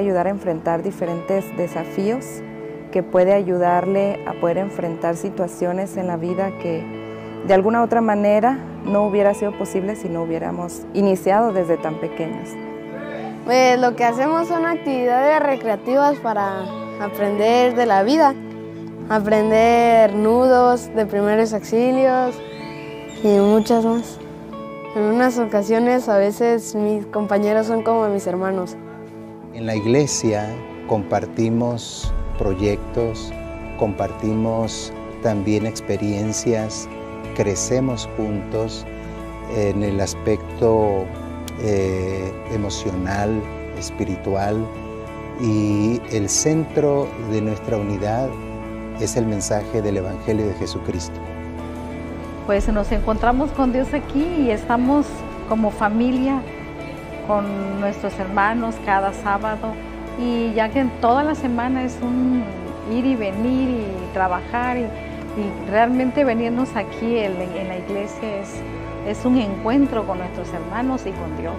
ayudar a enfrentar diferentes desafíos, que puede ayudarle a poder enfrentar situaciones en la vida que de alguna otra manera no hubiera sido posible si no hubiéramos iniciado desde tan pequeños. Pues, lo que hacemos son actividades recreativas para aprender de la vida, aprender nudos de primeros auxilios y muchas más. En unas ocasiones a veces mis compañeros son como mis hermanos. En la iglesia compartimos proyectos, compartimos también experiencias, crecemos juntos en el aspecto eh, emocional, espiritual y el centro de nuestra unidad es el mensaje del Evangelio de Jesucristo. Pues nos encontramos con Dios aquí y estamos como familia con nuestros hermanos cada sábado y ya que toda la semana es un ir y venir y trabajar y, realmente venirnos aquí en, la iglesia es un encuentro con nuestros hermanos y con Dios.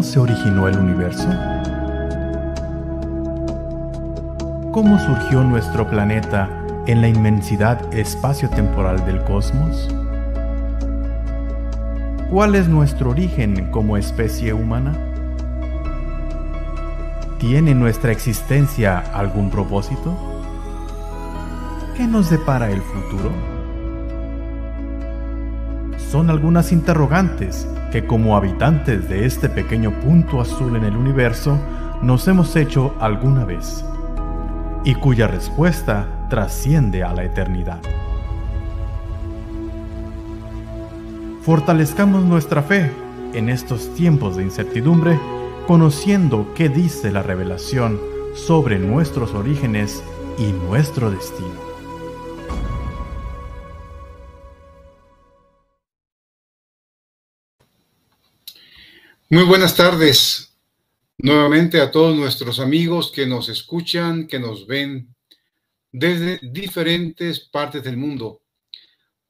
¿Cómo se originó el universo? ¿Cómo surgió nuestro planeta en la inmensidad espacio-temporal del cosmos? ¿Cuál es nuestro origen como especie humana? ¿Tiene nuestra existencia algún propósito? ¿Qué nos depara el futuro? Son algunas interrogantes que como habitantes de este pequeño punto azul en el universo nos hemos hecho alguna vez y cuya respuesta trasciende a la eternidad. Fortalezcamos nuestra fe en estos tiempos de incertidumbre conociendo qué dice la revelación sobre nuestros orígenes y nuestro destino. Muy buenas tardes nuevamente a todos nuestros amigos que nos escuchan, que nos ven desde diferentes partes del mundo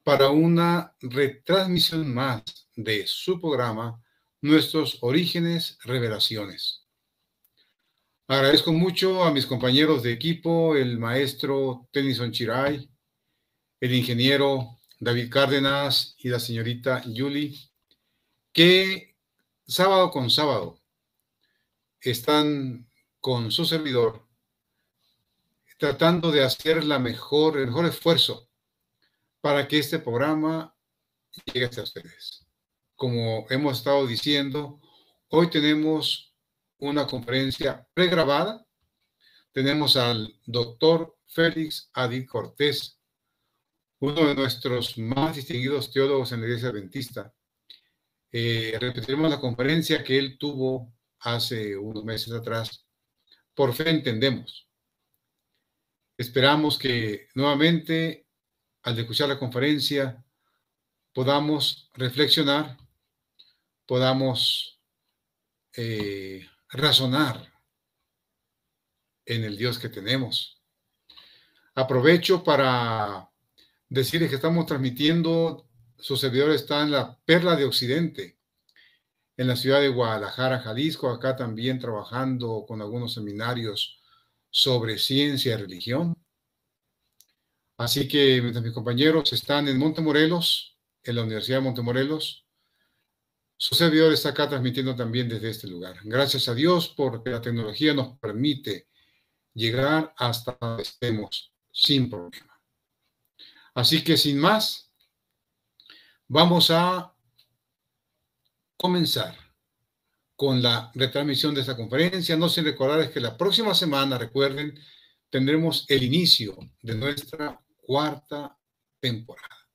para una retransmisión más de su programa, Nuestros Orígenes Revelaciones. Agradezco mucho a mis compañeros de equipo, el maestro Tennyson Chiray, el ingeniero David Cárdenas y la señorita Yuli, que sábado con sábado, están con su servidor tratando de hacer la mejor, el mejor esfuerzo para que este programa llegue hasta ustedes. Como hemos estado diciendo, hoy tenemos una conferencia pregrabada. Tenemos al doctor Félix Adil Cortés, uno de nuestros más distinguidos teólogos en la Iglesia Adventista, eh, repetiremos la conferencia que él tuvo hace unos meses atrás. Por fe entendemos. Esperamos que nuevamente, al escuchar la conferencia, podamos reflexionar, podamos eh, razonar en el Dios que tenemos. Aprovecho para decirles que estamos transmitiendo su servidor está en la Perla de Occidente, en la ciudad de Guadalajara, Jalisco, acá también trabajando con algunos seminarios sobre ciencia y religión. Así que mis compañeros están en Montemorelos, en la Universidad de Montemorelos, su servidor está acá transmitiendo también desde este lugar. Gracias a Dios porque la tecnología nos permite llegar hasta donde estemos sin problema. Así que sin más, Vamos a comenzar con la retransmisión de esta conferencia. No sin recordarles que la próxima semana, recuerden, tendremos el inicio de nuestra cuarta temporada.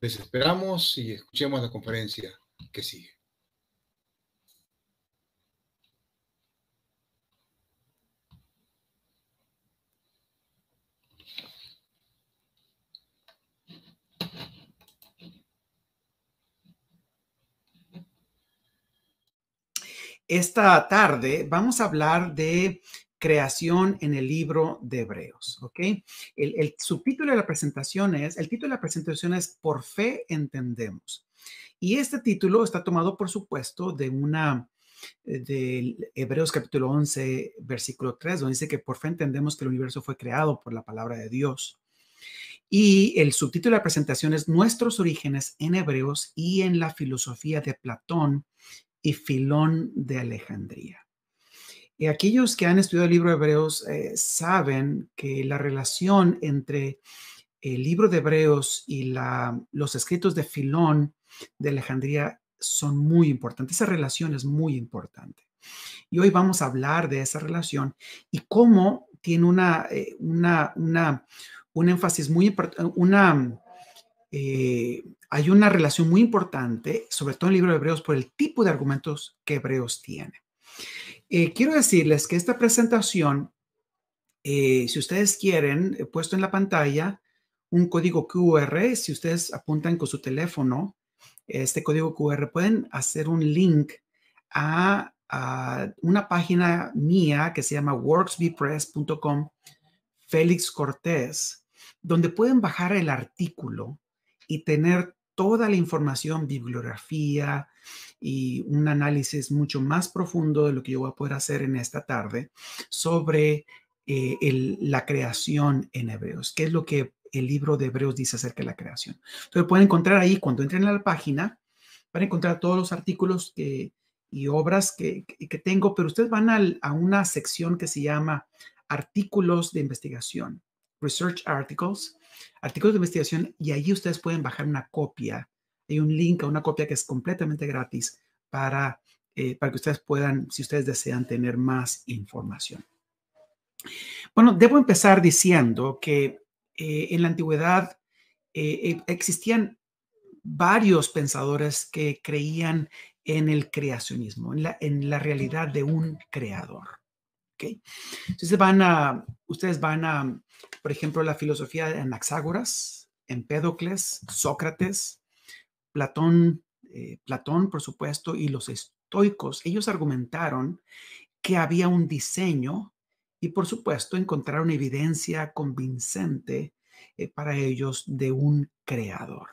Les esperamos y escuchemos la conferencia que sigue. Esta tarde vamos a hablar de creación en el libro de Hebreos, ¿ok? El, subtítulo de la presentación es, el título de la presentación es Por fe entendemos. Y este título está tomado, por supuesto, de una eh, de Hebreos capítulo 11, versículo 3, donde dice que por fe entendemos que el universo fue creado por la palabra de Dios. Y el subtítulo de la presentación es Nuestros orígenes en Hebreos y en la filosofía de Platón y Filón de Alejandría. Y aquellos que han estudiado el libro de Hebreos eh, saben que la relación entre el libro de Hebreos y la, los escritos de Filón de Alejandría son muy importantes. Esa relación es muy importante. Y hoy vamos a hablar de esa relación y cómo tiene una, eh, una, una un énfasis muy importante, una, eh, hay una relación muy importante, sobre todo en el libro de Hebreos, por el tipo de argumentos que Hebreos tiene. Eh, quiero decirles que esta presentación, eh, si ustedes quieren, he puesto en la pantalla un código QR, si ustedes apuntan con su teléfono este código QR, pueden hacer un link a, una página mía que se llama worksbypress.com Félix Cortés, donde pueden bajar el artículo y tener toda la información, bibliografía y un análisis mucho más profundo de lo que yo voy a poder hacer en esta tarde sobre eh, la creación en Hebreos, qué es lo que el libro de Hebreos dice acerca de la creación. Entonces pueden encontrar ahí, cuando entren a la página, van a encontrar todos los artículos y obras que, tengo, pero ustedes van a una sección que se llama artículos de investigación, Research Articles, artículos de investigación y allí ustedes pueden bajar una copia. Hay un link a una copia que es completamente gratis para, eh, que ustedes puedan, si ustedes desean, tener más información. Bueno, debo empezar diciendo que eh, en la antigüedad eh, existían varios pensadores que creían en el creacionismo, en la realidad de un creador. ¿okay? van a, ustedes van a, por ejemplo, la filosofía de Anaxágoras, Empédocles, Sócrates, Platón, eh, Platón, por supuesto, y los estoicos, ellos argumentaron que había un diseño y, por supuesto, encontraron evidencia convincente eh, para ellos de un creador.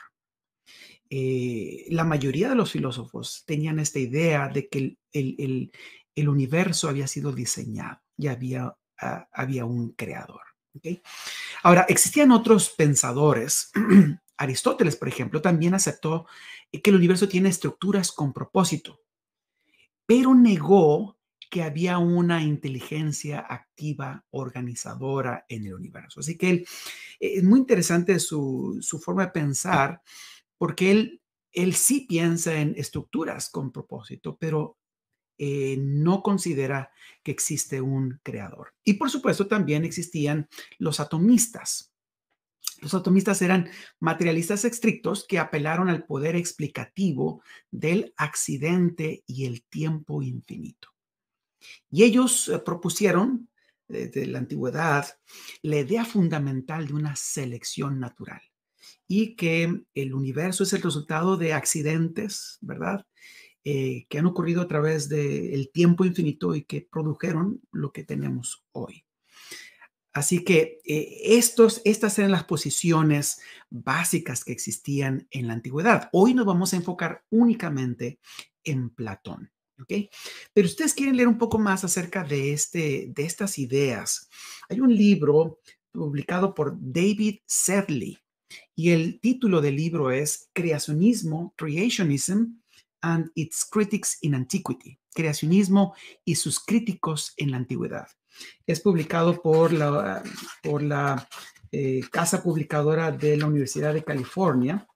Eh, la mayoría de los filósofos tenían esta idea de que el, el universo había sido diseñado, ya había, ah, había un creador. ¿okay? Ahora, existían otros pensadores. Aristóteles, por ejemplo, también aceptó que el universo tiene estructuras con propósito, pero negó que había una inteligencia activa, organizadora en el universo. Así que él, es muy interesante su, forma de pensar, porque él, él sí piensa en estructuras con propósito, pero eh, no considera que existe un creador. Y por supuesto también existían los atomistas. Los atomistas eran materialistas estrictos que apelaron al poder explicativo del accidente y el tiempo infinito. Y ellos eh, propusieron desde eh, la antigüedad la idea fundamental de una selección natural y que el universo es el resultado de accidentes, ¿verdad? Eh, que han ocurrido a través del tiempo infinito y que produjeron lo que tenemos hoy. Así que eh, estos, estas eran las posiciones básicas que existían en la antigüedad. Hoy nos vamos a enfocar únicamente en Platón. ¿okay? Pero ustedes quieren leer un poco más acerca de, este, de estas ideas. Hay un libro publicado por David Sedley y el título del libro es Creacionismo, Creationism and Its Critics in Antiquity, Creacionismo y sus críticos en la antigüedad. Es publicado por la, por la eh, casa publicadora de la Universidad de California.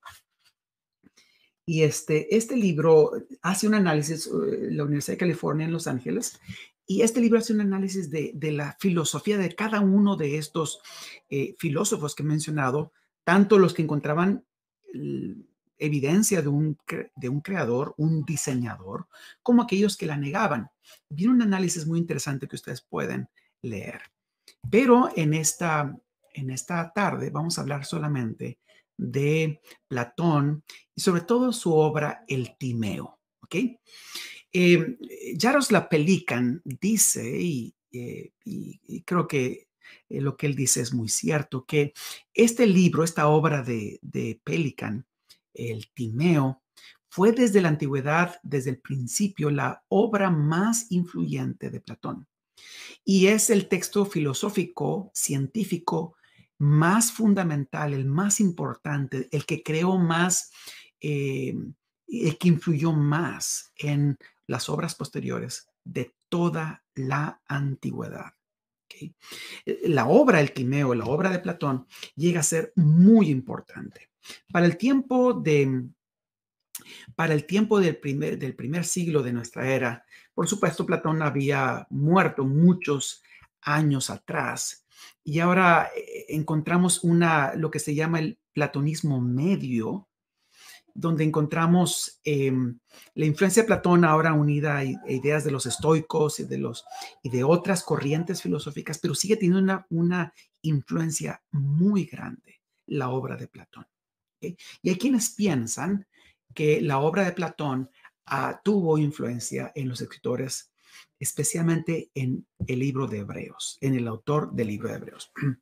Y este, este libro hace un análisis, eh, la Universidad de California en Los Ángeles, y este libro hace un análisis de, de la filosofía de cada uno de estos eh, filósofos que he mencionado, tanto los que encontraban evidencia de un, de un creador, un diseñador, como aquellos que la negaban. Viene un análisis muy interesante que ustedes pueden leer. Pero en esta, en esta tarde vamos a hablar solamente de Platón y sobre todo su obra El Timeo. okay em, Yaros la Pelican dice, y, eh, creo que eh, lo que él dice es muy cierto, que este libro, esta obra de, de Pelican, el Timeo, fue desde la antigüedad, desde el principio, la obra más influyente de Platón. Y es el texto filosófico, científico más fundamental, el más importante, el que creó más, eh, el que influyó más en las obras posteriores de toda la antigüedad. La obra El Timeo, la obra de Platón, llega a ser muy importante. Para el tiempo de, para el tiempo del primer, del primer siglo de nuestra era, por supuesto, Platón había muerto muchos años atrás y ahora eh, encontramos una, lo que se llama el platonismo medio, donde encontramos eh, la influencia de Platón ahora unida a ideas de los estoicos y de, los, y de otras corrientes filosóficas, pero sigue teniendo una, una influencia muy grande la obra de Platón. Y hay quienes piensan que la obra de Platón ah, tuvo influencia en los escritores, especialmente en el libro de Hebreos, en el autor del libro de Hebreos.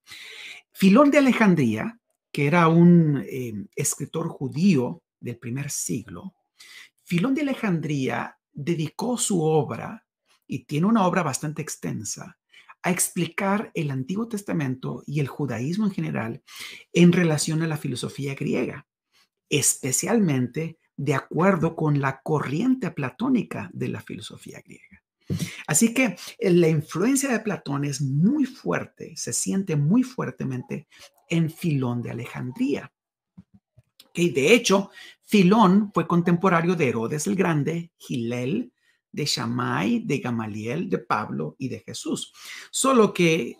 Filón de Alejandría, que era un eh, escritor judío del primer siglo, Filón de Alejandría dedicó su obra, y tiene una obra bastante extensa, a explicar el Antiguo Testamento y el judaísmo en general en relación a la filosofía griega, especialmente de acuerdo con la corriente platónica de la filosofía griega. Así que eh, la influencia de Platón es muy fuerte, se siente muy fuertemente en Filón de Alejandría. De hecho, Filón fue contemporáneo de Herodes el Grande, Gilel, de Shammai, de Gamaliel, de Pablo y de Jesús. Solo que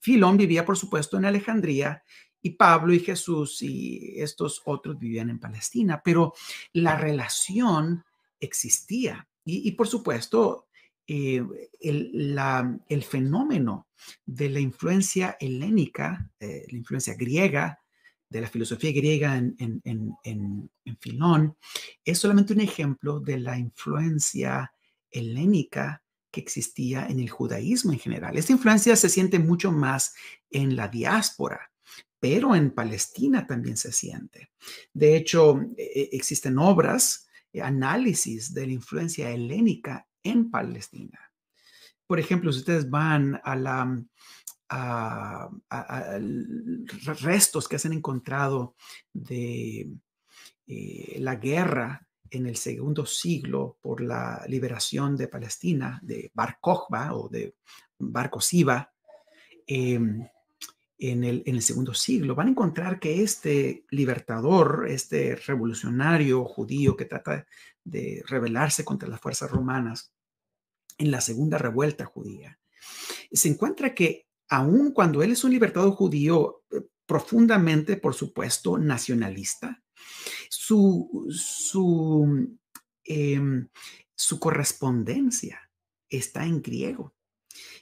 Filón vivía, por supuesto, en Alejandría y Pablo y Jesús y estos otros vivían en Palestina, pero la relación existía. Y, por supuesto, eh, el, fenómeno de la influencia helénica, eh, la influencia griega, de la filosofía griega en, Filón, es solamente un ejemplo de la influencia helénica que existía en el judaísmo en general. Esta influencia se siente mucho más en la diáspora, pero en Palestina también se siente. De hecho, e, e, existen obras, eh, análisis de la influencia helénica en Palestina. Por ejemplo, si ustedes van a la a, restos que se han encontrado de eh, la guerra en el segundo siglo por la liberación de Palestina, de Bar o de Bar em, en, el, en el segundo siglo, van a encontrar que este libertador, este revolucionario judío que trata de rebelarse contra las fuerzas romanas en la segunda revuelta judía, se encuentra que aun cuando él es un libertado judío eh, profundamente, por supuesto, nacionalista, su, em, su, correspondencia está en griego.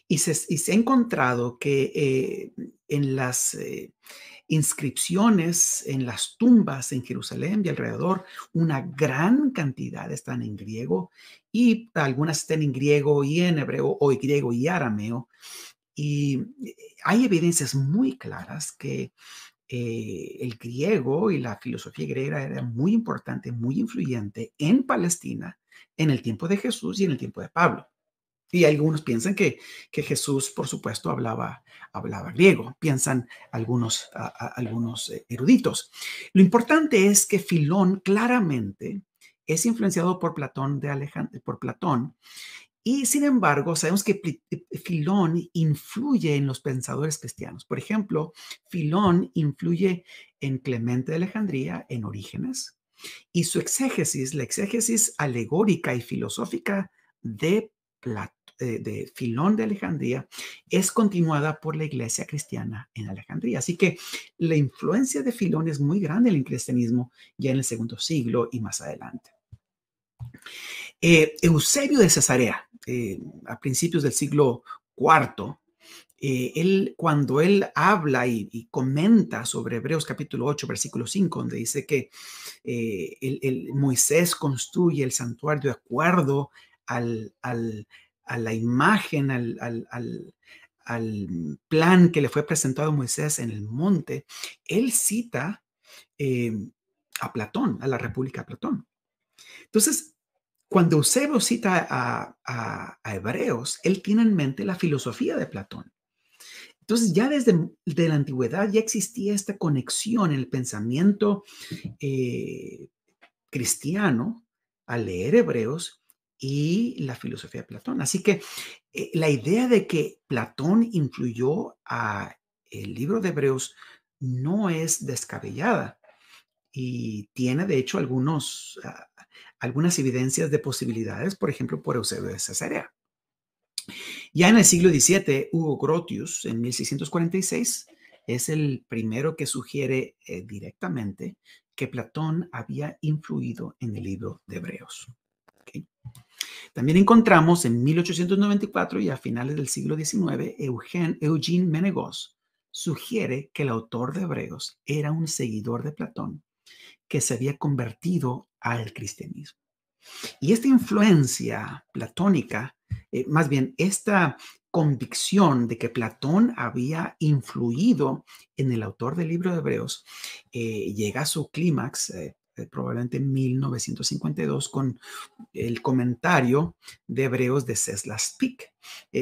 Y se, se ha encontrado que eh, en las eh, inscripciones, en las tumbas en Jerusalén y alrededor, una gran cantidad están en griego y algunas están en griego y en hebreo o griego y arameo. Y eh, hay evidencias muy claras que eh, el griego y la filosofía griega era muy importante, muy influyente en Palestina en el tiempo de Jesús y en el tiempo de Pablo. Y algunos piensan que, Jesús, por supuesto, hablaba, griego, piensan algunos, eh, eruditos. Lo importante es que Filón claramente es influenciado por Platón, de por Platón y sin embargo, sabemos que eh, eh, Filón influye en los pensadores cristianos. Por ejemplo, Filón influye en Clemente de Alejandría, en Orígenes, y su exégesis, la exégesis alegórica y filosófica eh, de, Filón de Alejandría, es continuada por la iglesia cristiana en Alejandría. Así que la influencia de Filón es muy grande en el cristianismo ya en el segundo siglo y más adelante. Eh, Eusebio de Cesarea, eh, a principios del siglo IV, eh, él, cuando él habla y, comenta sobre Hebreos capítulo 8, versículo 5, donde dice que el, Moisés construye el santuario de acuerdo a la imagen, al, plan que le fue presentado a Moisés en el monte, él cita a Platón, a la República de Platón. Entonces, cuando Eusebio cita a, Hebreos, él tiene en mente la filosofía de Platón. Entonces ya desde la antigüedad ya existía esta conexión en el pensamiento eh, cristiano al leer Hebreos y la filosofía de Platón. Así que eh, la idea de que Platón influyó a el libro de Hebreos no es descabellada y tiene de hecho algunos, ah, algunas evidencias de posibilidades, por ejemplo, por Eusebio de Cesarea. Ya en el siglo XVII, Hugo Grotius, en 1646, es el primero que sugiere eh, directamente que Platón había influido en el libro de Hebreos. También encontramos en 1894 y a finales del siglo XIX, Eugene Menegos sugiere que el autor de Hebreos era un seguidor de Platón que se había convertido al cristianismo. Y esta influencia platónica, eh, más bien esta convicción de que Platón había influido en el autor del libro de Hebreos, eh, llega a su clímax eh, probablemente en 1952 con el comentario de Hebreos de Ceslas Pick.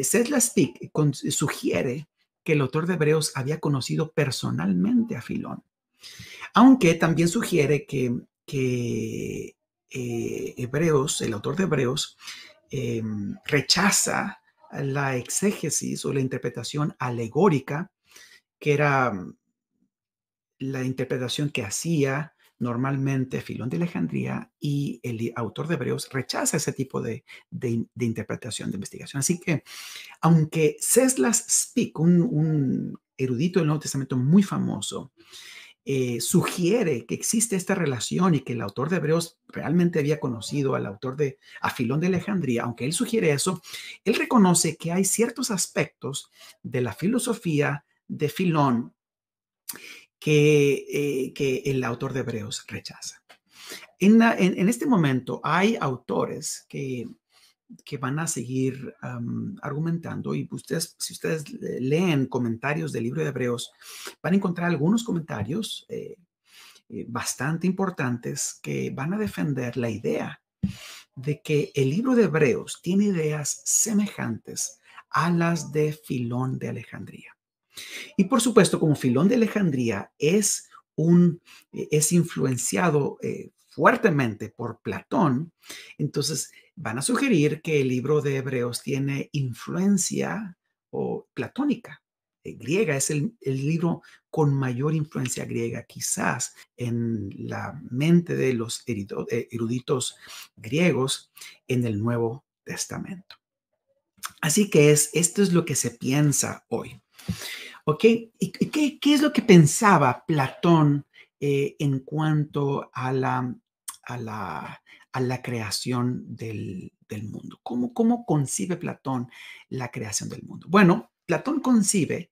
Ceslas Pick sugiere que el autor de Hebreos había conocido personalmente a Filón, aunque también sugiere que que eh, Hebreos, el autor de Hebreos, eh, rechaza la exégesis o la interpretación alegórica, que era mm, la interpretación que hacía normalmente Filón de Alejandría y el autor de Hebreos rechaza ese tipo de, interpretación, de investigación. Así que, aunque Ceslas Spick, un erudito del Nuevo Testamento muy famoso, eh, sugiere que existe esta relación y que el autor de Hebreos realmente había conocido al autor de Filón de Alejandría, aunque él sugiere eso, él reconoce que hay ciertos aspectos de la filosofía de Filón que, eh, el autor de Hebreos rechaza. en, este momento hay autores que que van a seguir argumentando y ustedes, si ustedes leen comentarios del libro de Hebreos, van a encontrar algunos comentarios eh, eh, bastante importantes que van a defender la idea de que el libro de Hebreos tiene ideas semejantes a las de Filón de Alejandría. Y por supuesto, como Filón de Alejandría es un es influenciado eh, fuertemente por Platón, entonces van a sugerir que el libro de Hebreos tiene influencia o platónica eh, griega, es el, libro con mayor influencia griega quizás en la mente de los eh, eruditos griegos en el Nuevo Testamento. Así que es, esto es lo que se piensa hoy. ¿Ok? qué, es lo que pensaba Platón eh, en cuanto a la, a la a la creación del, mundo. ¿Cómo, concibe Platón la creación del mundo? Bueno, Platón concibe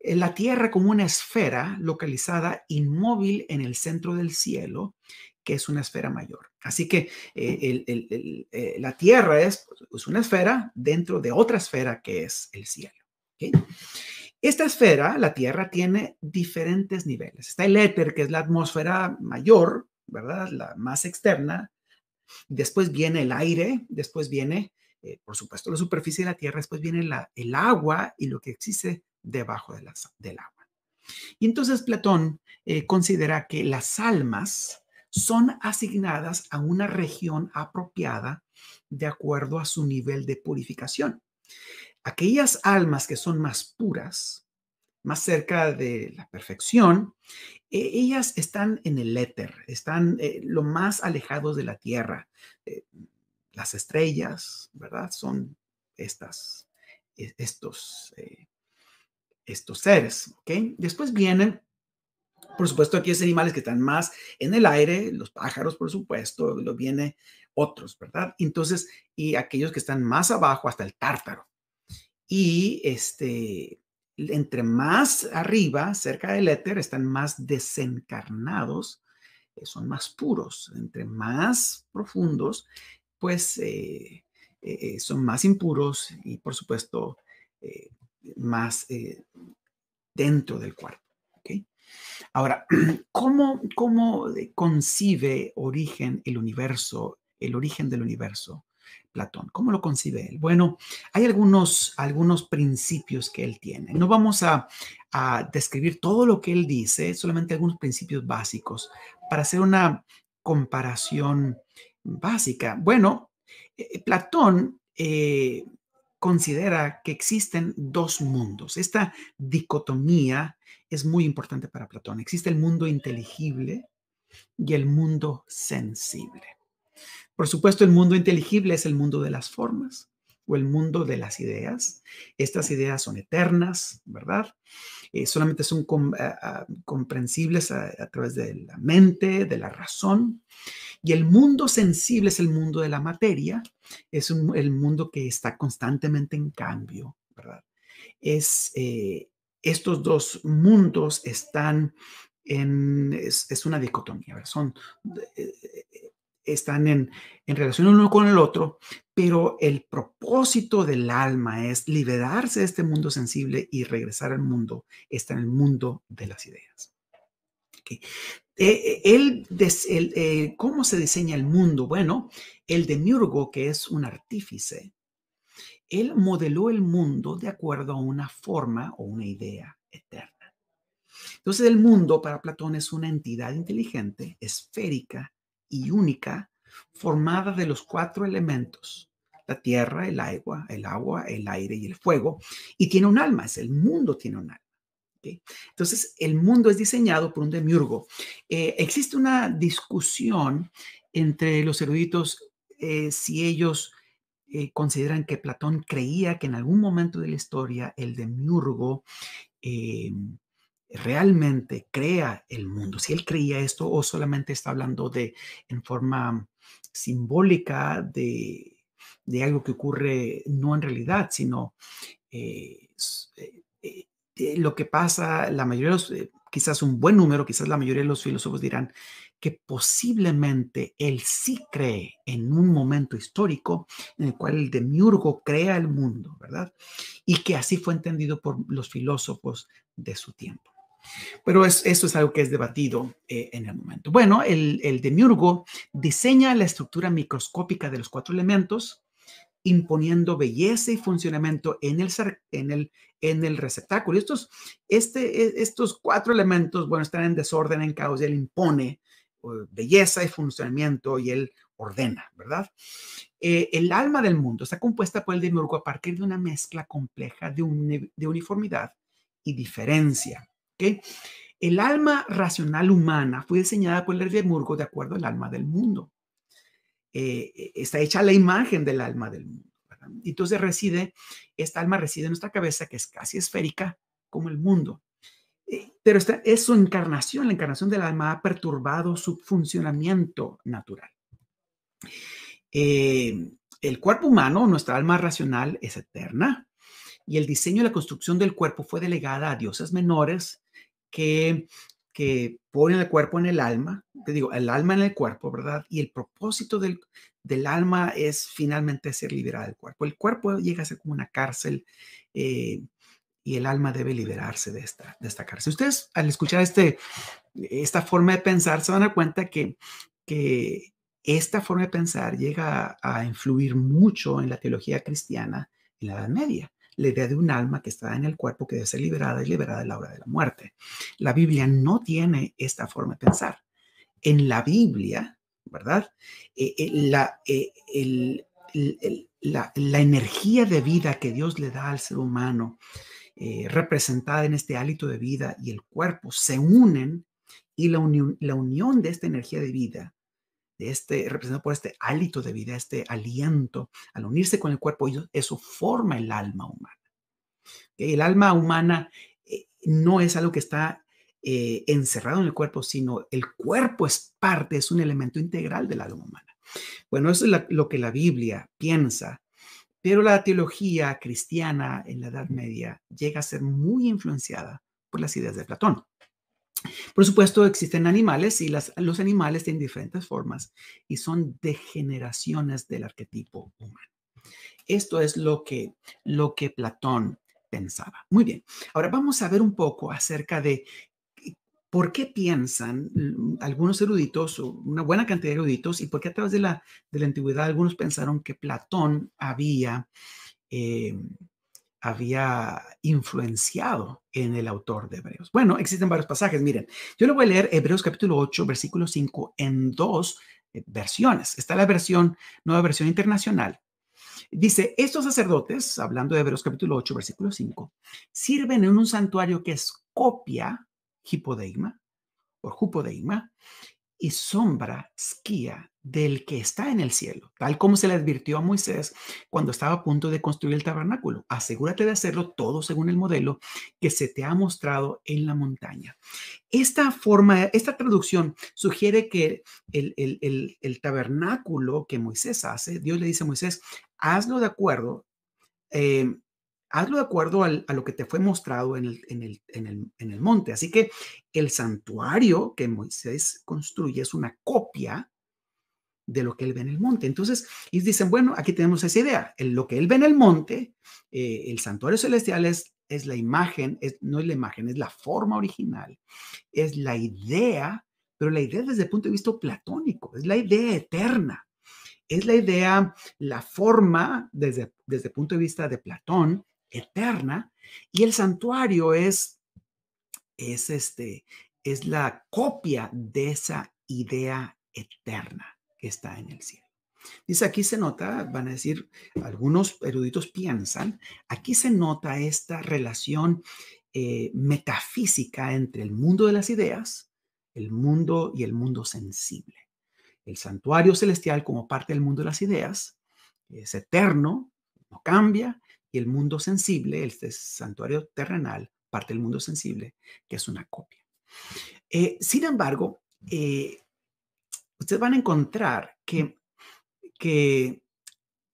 eh, la Tierra como una esfera localizada inmóvil en el centro del cielo, que es una esfera mayor. Así que eh, eh, la Tierra es, una esfera dentro de otra esfera que es el cielo. Esta esfera, la Tierra, tiene diferentes niveles. Está el éter, que es la atmósfera mayor, ¿verdad? La más externa, Después viene el aire, después viene, eh, por supuesto, la superficie de la Tierra, después viene el agua y lo que existe debajo del agua. Y entonces Platón eh, considera que las almas son asignadas a una región apropiada de acuerdo a su nivel de purificación. Aquellas almas que son más puras más cerca de la perfección, eh, ellas están en el éter, están eh, lo más alejados de la Tierra. Eh, las estrellas, ¿verdad? Son estas, e, estos, estos seres, ¿ok? Después vienen por supuesto, aquellos animales que están más en el aire, los pájaros, por supuesto, lo vienen otros, ¿verdad? Entonces, y aquellos que están más abajo, hasta el tártaro. Y este, entre más arriba, cerca del éter, están más desencarnados, eh, son más puros, entre más profundos, pues eh, eh, son más impuros y por supuesto más dentro del cuerpo. Ahora, ¿cómo, ¿cómo concibe origen el universo, el origen del universo? Platón. ¿Cómo lo concibe él? Bueno, hay algunos, algunos principios que él tiene. No vamos a, describir todo lo que él dice, solamente algunos principios básicos para hacer una comparación básica. Bueno, eh, eh, Platón eh, considera que existen dos mundos. Esta dicotomía es muy importante para Platón. Existe el mundo inteligible y el mundo sensible. Por supuesto, el mundo inteligible es el mundo de las formas o el mundo de las ideas. Estas ideas son eternas, ¿verdad? Eh, solamente son eh, ah, comprensibles a, través de la mente, de la razón. Y el mundo sensible es el mundo de la materia, es el mundo que está constantemente en cambio, ¿verdad? Es, eh, estos dos mundos están en, es, una dicotomía, ¿verdad? son, están en, relación uno con el otro, pero el propósito del alma es liberarse de este mundo sensible y regresar al mundo, está en el mundo de las ideas. Eh, eh, el, eh, ¿Cómo se diseña el mundo? Bueno, el de demiurgo, que es un artífice, él modeló el mundo de acuerdo a una forma o una idea eterna. Entonces el mundo para Platón es una entidad inteligente, esférica, y única formada de los cuatro elementos, la tierra, el agua, el agua, el aire y el fuego, y tiene un alma, es el mundo tiene un alma. Entonces, el mundo es diseñado por un demiurgo. Eh, existe una discusión entre los eruditos eh, si ellos eh, consideran que Platón creía que en algún momento de la historia el demiurgo realmente crea el mundo. Si él creía esto o solamente está hablando de en forma simbólica de, de algo que ocurre no en realidad, sino eh, eh, eh, lo que pasa, la mayoría de quizás un buen número, quizás la mayoría de los filósofos dirán que posiblemente él sí cree en un momento histórico en el cual el demiurgo crea el mundo, ¿verdad? Y que así fue entendido por los filósofos de su tiempo. Pero eso es algo que es debatido eh, en el momento. Bueno, el, el demiurgo diseña la estructura microscópica de los cuatro elementos, imponiendo belleza y funcionamiento en el, en el, en el receptáculo. Estos, este, e, estos cuatro elementos, bueno, están en desorden, en caos, y él impone eh, belleza y funcionamiento y él ordena, ¿verdad? Eh, el alma del mundo está compuesta por el demiurgo a partir de una mezcla compleja de uniformidad y diferencia. El alma racional humana fue diseñada por el Murgo de acuerdo al alma del mundo. Eh, eh, está hecha la imagen del alma del mundo. Entonces reside, esta alma reside en nuestra cabeza, que es casi esférica como el mundo. Eh, pero esta, es su encarnación, la encarnación del alma ha perturbado su funcionamiento natural. el cuerpo humano, nuestra alma racional, es eterna y el diseño y la construcción del cuerpo fue delegada a dioses menores que, que ponen el cuerpo en el alma, te digo, el alma en el cuerpo, ¿verdad? Y el propósito del, alma es finalmente ser liberada del cuerpo. El cuerpo llega a ser como una cárcel eh, y el alma debe liberarse de esta, de cárcel. Ustedes al escuchar este, esta forma de pensar se van a dar cuenta que, que esta forma de pensar llega a influir mucho en la teología cristiana en la Edad Media la idea de un alma que está en el cuerpo que debe ser liberada y liberada a la hora de la muerte. La Biblia no tiene esta forma de pensar. En la Biblia, ¿verdad? Eh, eh, eh, la, la, energía de vida que Dios le da al ser humano, representada en este hálito de vida y el cuerpo, se unen y la, la unión de esta energía de vida este, representado por este hálito de vida, este aliento, al unirse con el cuerpo, eso forma el alma humana. El alma humana eh, no es algo que está eh, encerrado en el cuerpo, sino el cuerpo es parte, es un elemento integral del alma humana. Bueno, eso es lo que la Biblia piensa, pero la teología cristiana en la Edad Media llega a ser muy influenciada por las ideas de Platón. Por supuesto, existen animales y los animales tienen diferentes formas y son degeneraciones del arquetipo humano. Esto es lo que, lo que Platón pensaba. Muy bien, ahora vamos a ver un poco acerca de por qué piensan mm, algunos eruditos, una buena cantidad de eruditos, y por qué a través de la, la antigüedad algunos pensaron que Platón había... Eh, había influenciado en el autor de Hebreos. Bueno, existen varios pasajes. Miren, yo le voy a leer Hebreos capítulo 8, versículo 5 en dos eh, versiones. Está la versión, nueva versión internacional. Dice, estos sacerdotes, hablando de Hebreos capítulo 8, versículo 5, sirven en un santuario que es copia, hipodeima, o jupodeima, y sombra, esquía del que está en el cielo, tal como se le advirtió a Moisés cuando estaba a punto de construir el tabernáculo. Asegúrate de hacerlo todo según el modelo que se te ha mostrado en la montaña. Esta forma, esta traducción sugiere que el, tabernáculo que Moisés hace, Dios le dice a Moisés, hazlo de acuerdo, eh, hazlo de acuerdo a lo que te fue mostrado en, en, en el, en el monte. Así que el santuario que Moisés construye es una copia de lo que él ve en el monte. Entonces, y dicen, bueno, aquí tenemos esa idea. lo que él ve en el monte, eh, el santuario celestial es, la imagen, no es la imagen, es la forma original, es la idea, pero la idea desde el punto de vista platónico, es la idea eterna, es la idea, la forma desde, desde el punto de vista de Platón, eterna, y el santuario es, es, este, es la copia de esa idea eterna está en el cielo. Dice, aquí se nota, van a decir, algunos eruditos piensan, aquí se nota esta relación eh, metafísica entre el mundo de las ideas, el mundo y el mundo sensible. El santuario celestial como parte del mundo de las ideas es eterno, no cambia, y el mundo sensible, el santuario terrenal, parte del mundo sensible, que es una copia. Eh, sin embargo, eh, ustedes van a encontrar que, que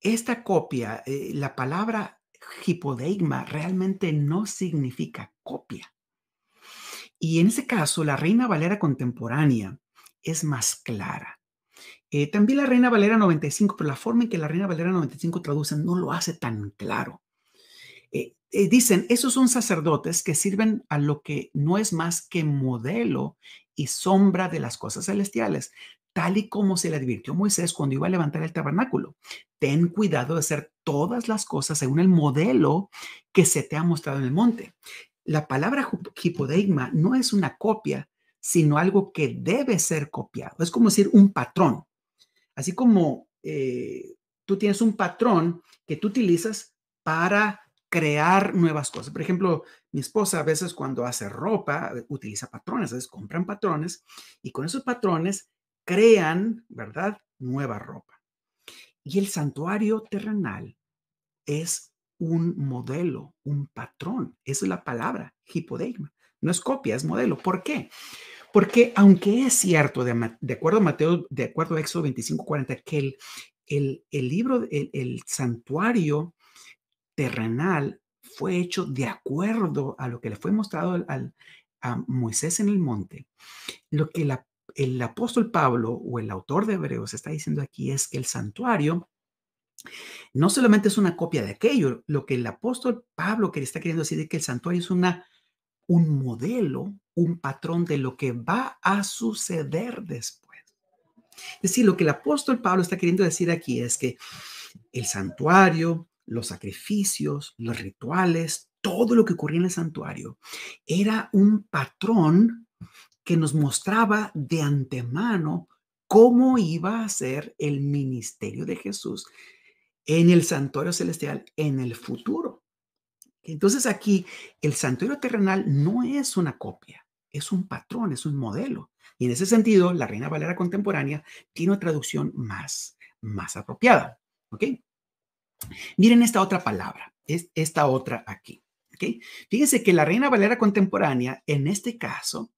esta copia, eh, la palabra hipodeigma realmente no significa copia. Y en ese caso, la Reina Valera contemporánea es más clara. Eh, también la Reina Valera 95, pero la forma en que la Reina Valera 95 traduce no lo hace tan claro. Eh, dicen, esos son sacerdotes que sirven a lo que no es más que modelo y sombra de las cosas celestiales tal y como se le advirtió Moisés cuando iba a levantar el tabernáculo. Ten cuidado de hacer todas las cosas según el modelo que se te ha mostrado en el monte. La palabra hipodeigma no es una copia, sino algo que debe ser copiado. Es como decir un patrón. Así como eh, tú tienes un patrón que tú utilizas para crear nuevas cosas. Por ejemplo, mi esposa a veces cuando hace ropa utiliza patrones, a veces compran patrones y con esos patrones crean, ¿verdad? Nueva ropa. Y el santuario terrenal es un modelo, un patrón. Esa es la palabra, hipodeigma No es copia, es modelo. ¿Por qué? Porque aunque es cierto, de, acuerdo a Mateo, de acuerdo a Éxodo 25, 40, que el, el, libro, el, santuario terrenal fue hecho de acuerdo a lo que le fue mostrado a Moisés en el monte. Lo que la el apóstol Pablo o el autor de Hebreos está diciendo aquí es que el santuario no solamente es una copia de aquello, lo que el apóstol Pablo que está queriendo decir es que el santuario es una, un modelo, un patrón de lo que va a suceder después. Es decir, lo que el apóstol Pablo está queriendo decir aquí es que el santuario, los sacrificios, los rituales, todo lo que ocurría en el santuario era un patrón que nos mostraba de antemano cómo iba a ser el ministerio de Jesús en el santuario celestial en el futuro. Entonces aquí el santuario terrenal no es una copia, es un patrón, es un modelo. Y en ese sentido, la Reina Valera contemporánea tiene una traducción más, más apropiada. Miren esta otra palabra, es esta otra aquí. Fíjense que la Reina Valera contemporánea, en este caso,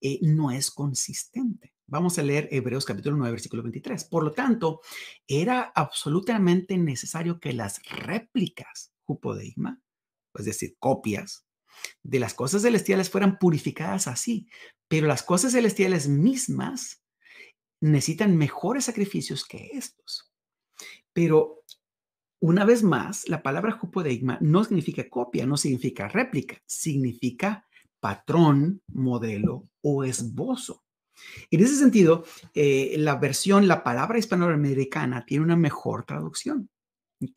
eh, no es consistente. Vamos a leer Hebreos capítulo 9, versículo 23. Por lo tanto, era absolutamente necesario que las réplicas jupodeigma, es decir, copias de las cosas celestiales fueran purificadas así, pero las cosas celestiales mismas necesitan mejores sacrificios que estos. Pero una vez más, la palabra jupodeigma no significa copia, no significa réplica, significa patrón, modelo o esbozo. En ese sentido, eh, la versión, la palabra hispanoamericana tiene una mejor traducción. O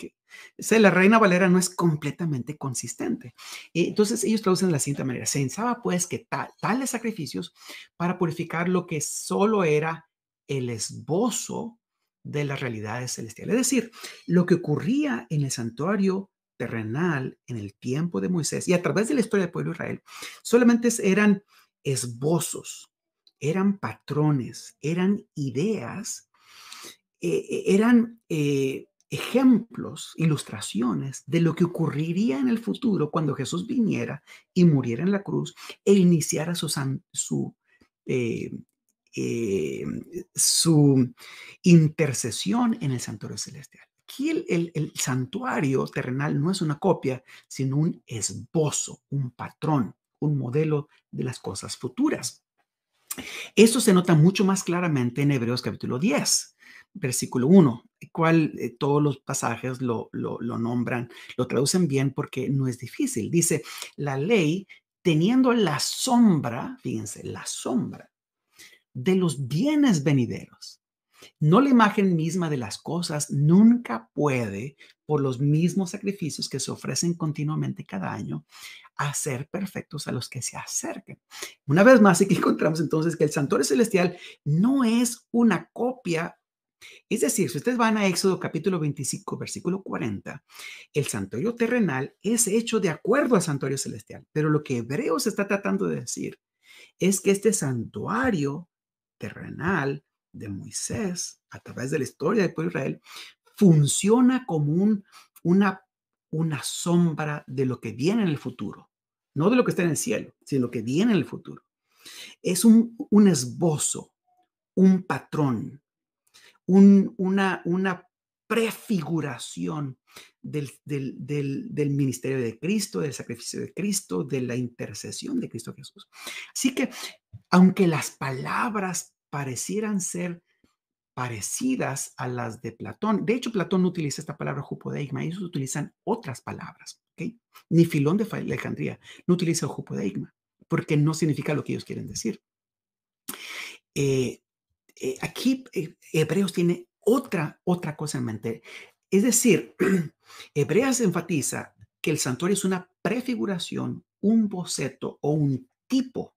sea, la Reina Valera no es completamente consistente. Eh, entonces ellos traducen de la siguiente manera. Se pensaba pues que tales sacrificios para purificar lo que solo era el esbozo de las realidades celestiales. Es decir, lo que ocurría en el santuario terrenal en el tiempo de Moisés y a través de la historia del pueblo de Israel, solamente eran esbozos, eran patrones, eran ideas, eh, eh, eran eh, ejemplos, ilustraciones de lo que ocurriría en el futuro cuando Jesús viniera y muriera en la cruz e iniciara su, su intercesión en el santuario celestial aquí el, santuario terrenal no es una copia, sino un esbozo, un patrón, un modelo de las cosas futuras. Esto se nota mucho más claramente en Hebreos capítulo 10, versículo 1, cual eh, todos los pasajes lo, nombran, lo traducen bien porque no es difícil. Dice, la ley teniendo la sombra, fíjense, la sombra de los bienes venideros, no la imagen misma de las cosas nunca puede, por los mismos sacrificios que se ofrecen continuamente cada año, hacer perfectos a los que se acerquen. Una vez más, aquí encontramos entonces que el santuario celestial no es una copia. Es decir, si ustedes van a Éxodo capítulo 25, versículo 40, el santuario terrenal es hecho de acuerdo al santuario celestial, pero lo que Hebreos está tratando de decir es que este santuario terrenal de Moisés a través de la historia del pueblo de Israel funciona como un, una, una sombra de lo que viene en el futuro, no de lo que está en el cielo, sino lo que viene en el futuro. Es un, esbozo, un patrón, un, una, una prefiguración del, del, del, del, ministerio de Cristo, del sacrificio de Cristo, de la intercesión de Cristo Jesús. Así que, aunque las palabras parecieran ser parecidas a las de Platón. De hecho, Platón no utiliza esta palabra jupodeigma, ellos utilizan otras palabras. Ni Filón de Alejandría no utiliza jupodeigma, porque no significa lo que ellos quieren decir. Eh, eh, aquí eh, Hebreos tiene otra, otra cosa en mente. Es decir, Hebreas enfatiza que el santuario es una prefiguración, un boceto o un tipo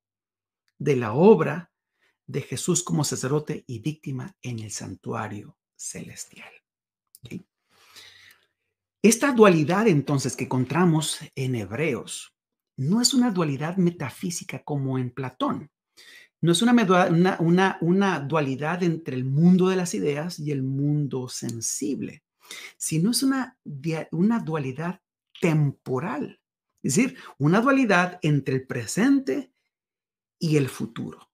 de la obra de Jesús como sacerdote y víctima en el santuario celestial. Esta dualidad entonces que encontramos en Hebreos no es una dualidad metafísica como en Platón. No es una, una, una, una dualidad entre el mundo de las ideas y el mundo sensible, sino es una, una dualidad temporal, es decir, una dualidad entre el presente y el futuro.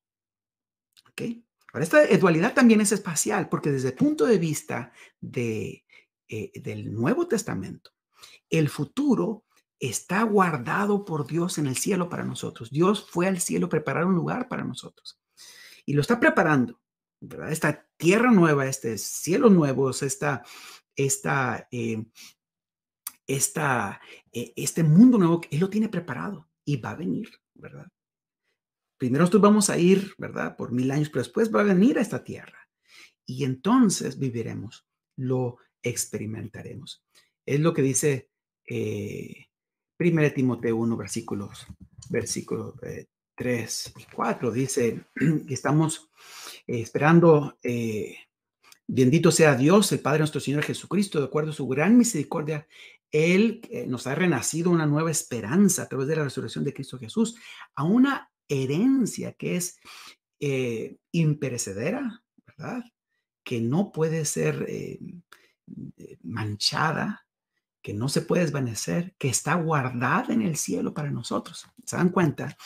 Ahora, esta e, dualidad también es espacial, porque desde el punto de vista de, eh, del Nuevo Testamento, el futuro está guardado por Dios en el cielo para nosotros. Dios fue al cielo a preparar un lugar para nosotros. Y lo está preparando, Esta tierra nueva, este cielo nuevo, esta, esta, eh, eh, este mundo nuevo, Él lo tiene preparado y va a venir, ¿verdad? primero nosotros vamos a ir, ¿verdad? Por mil años, pero después va a venir a esta tierra. Y entonces viviremos, lo experimentaremos. Es lo que dice eh, 1 Timoteo 1, versículos, versículos eh, 3 y 4. Dice que estamos eh, esperando, eh, bendito sea Dios, el Padre nuestro Señor Jesucristo, de acuerdo a su gran misericordia. Él nos ha renacido una nueva esperanza a través de la resurrección de Cristo Jesús, a una herencia que es eh, imperecedera, ¿verdad? Que no puede ser eh, eh, manchada, que no se puede desvanecer, que está guardada en el cielo para nosotros. ¿Se dan cuenta?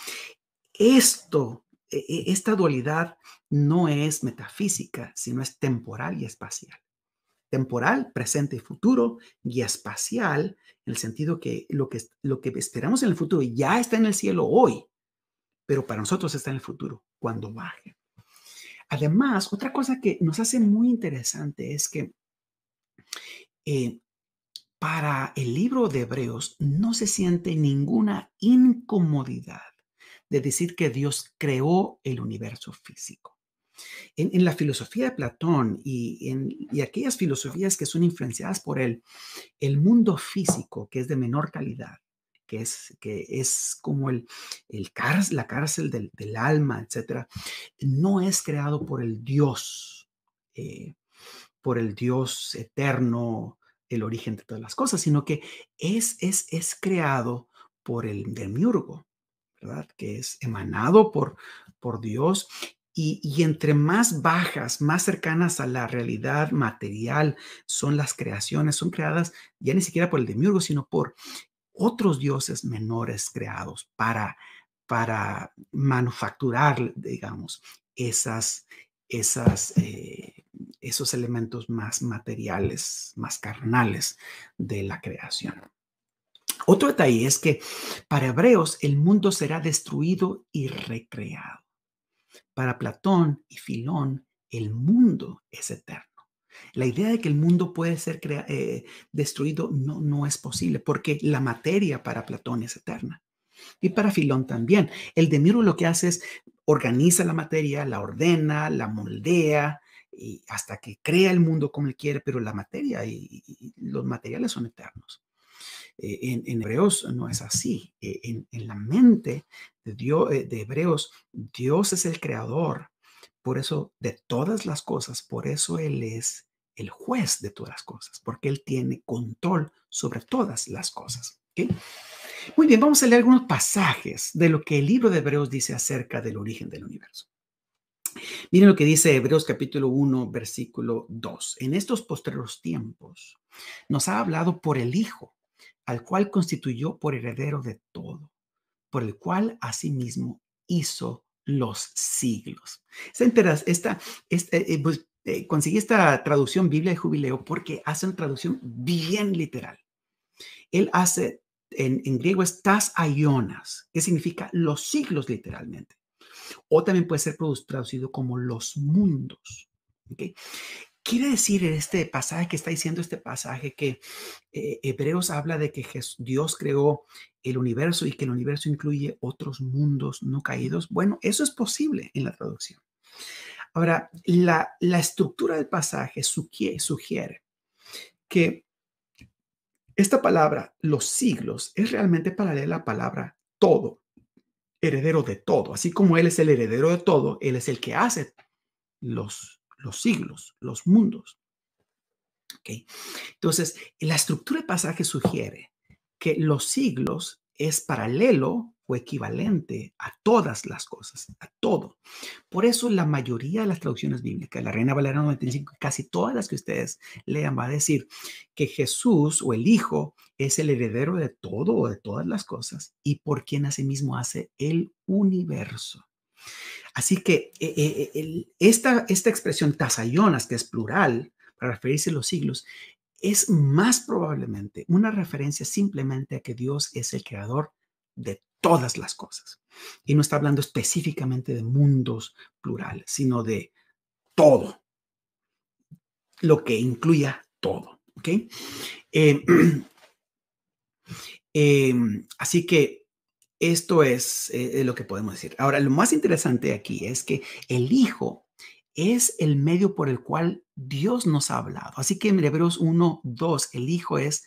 Esto, e, e, esta dualidad no es metafísica, sino es temporal y espacial. Temporal, presente y futuro, y espacial, en el sentido que lo que, lo que esperamos en el futuro ya está en el cielo hoy, pero para nosotros está en el futuro, cuando baje. Además, otra cosa que nos hace muy interesante es que eh, para el libro de Hebreos no se siente ninguna incomodidad de decir que Dios creó el universo físico. En, la filosofía de Platón y, en, aquellas filosofías que son influenciadas por él, el mundo físico, que es de menor calidad, que es, como el, el la cárcel del, alma, etcétera, no es creado por el Dios, eh, por el Dios eterno, el origen de todas las cosas, sino que es, es, es creado por el demiurgo, ¿verdad? Que es emanado por, por Dios. Y, y, entre más bajas, más cercanas a la realidad material son las creaciones, son creadas ya ni siquiera por el demiurgo, sino por otros dioses menores creados para, para manufacturar, digamos, esas, esas, eh, esos elementos más materiales, más carnales de la creación. Otro detalle es que para hebreos el mundo será destruido y recreado. Para Platón y Filón, el mundo es eterno. La idea de que el mundo puede ser eh, destruido no, es posible, porque la materia para Platón es eterna. Y para Filón también. El Demiurgo lo que hace es organiza la materia, la ordena, la moldea, hasta que crea el mundo como él quiere, pero la materia y, los materiales son eternos. E, en, Hebreos no es así. E, en, en, la mente de, Dios, eh, de Hebreos, Dios es el creador por eso, de todas las cosas, por eso Él es el juez de todas las cosas, porque Él tiene control sobre todas las cosas. Muy bien, vamos a leer algunos pasajes de lo que el libro de Hebreos dice acerca del origen del universo. Miren lo que dice Hebreos capítulo 1, versículo 2. En estos postreros tiempos nos ha hablado por el Hijo, al cual constituyó por heredero de todo, por el cual asimismo hizo los siglos. se esta, esta eh, pues, eh, conseguí esta traducción Biblia de Jubileo porque hace una traducción bien literal. Él hace, en, griego estas tas aionas, que significa los siglos literalmente. O también puede ser traducido como los mundos. ¿okay? Quiere decir en este pasaje que está diciendo este pasaje que eh, Hebreos habla de que Dios creó el universo y que el universo incluye otros mundos no caídos. Bueno, eso es posible en la traducción. Ahora, la, estructura del pasaje sugiere que esta palabra, los siglos, es realmente paralela a la palabra todo, heredero de todo. Así como Él es el heredero de todo, Él es el que hace los los siglos, los mundos. Entonces, la estructura de pasaje sugiere que los siglos es paralelo o equivalente a todas las cosas, a todo. Por eso la mayoría de las traducciones bíblicas, la Reina Valera 95, casi todas las que ustedes lean, va a decir que Jesús o el Hijo es el heredero de todo o de todas las cosas y por quien asimismo hace el universo. Así que eh, eh, eh, esta, esta expresión tasayonas, que es plural, para referirse a los siglos, es más probablemente una referencia simplemente a que Dios es el creador de todas las cosas. Y no está hablando específicamente de mundos plurales, sino de todo, lo que incluya todo. Em, así que esto eh, es lo que podemos decir. Ahora, lo más interesante aquí es que el Hijo es el medio por el cual Dios nos ha hablado. Así que en Hebreos 1, 2, el Hijo es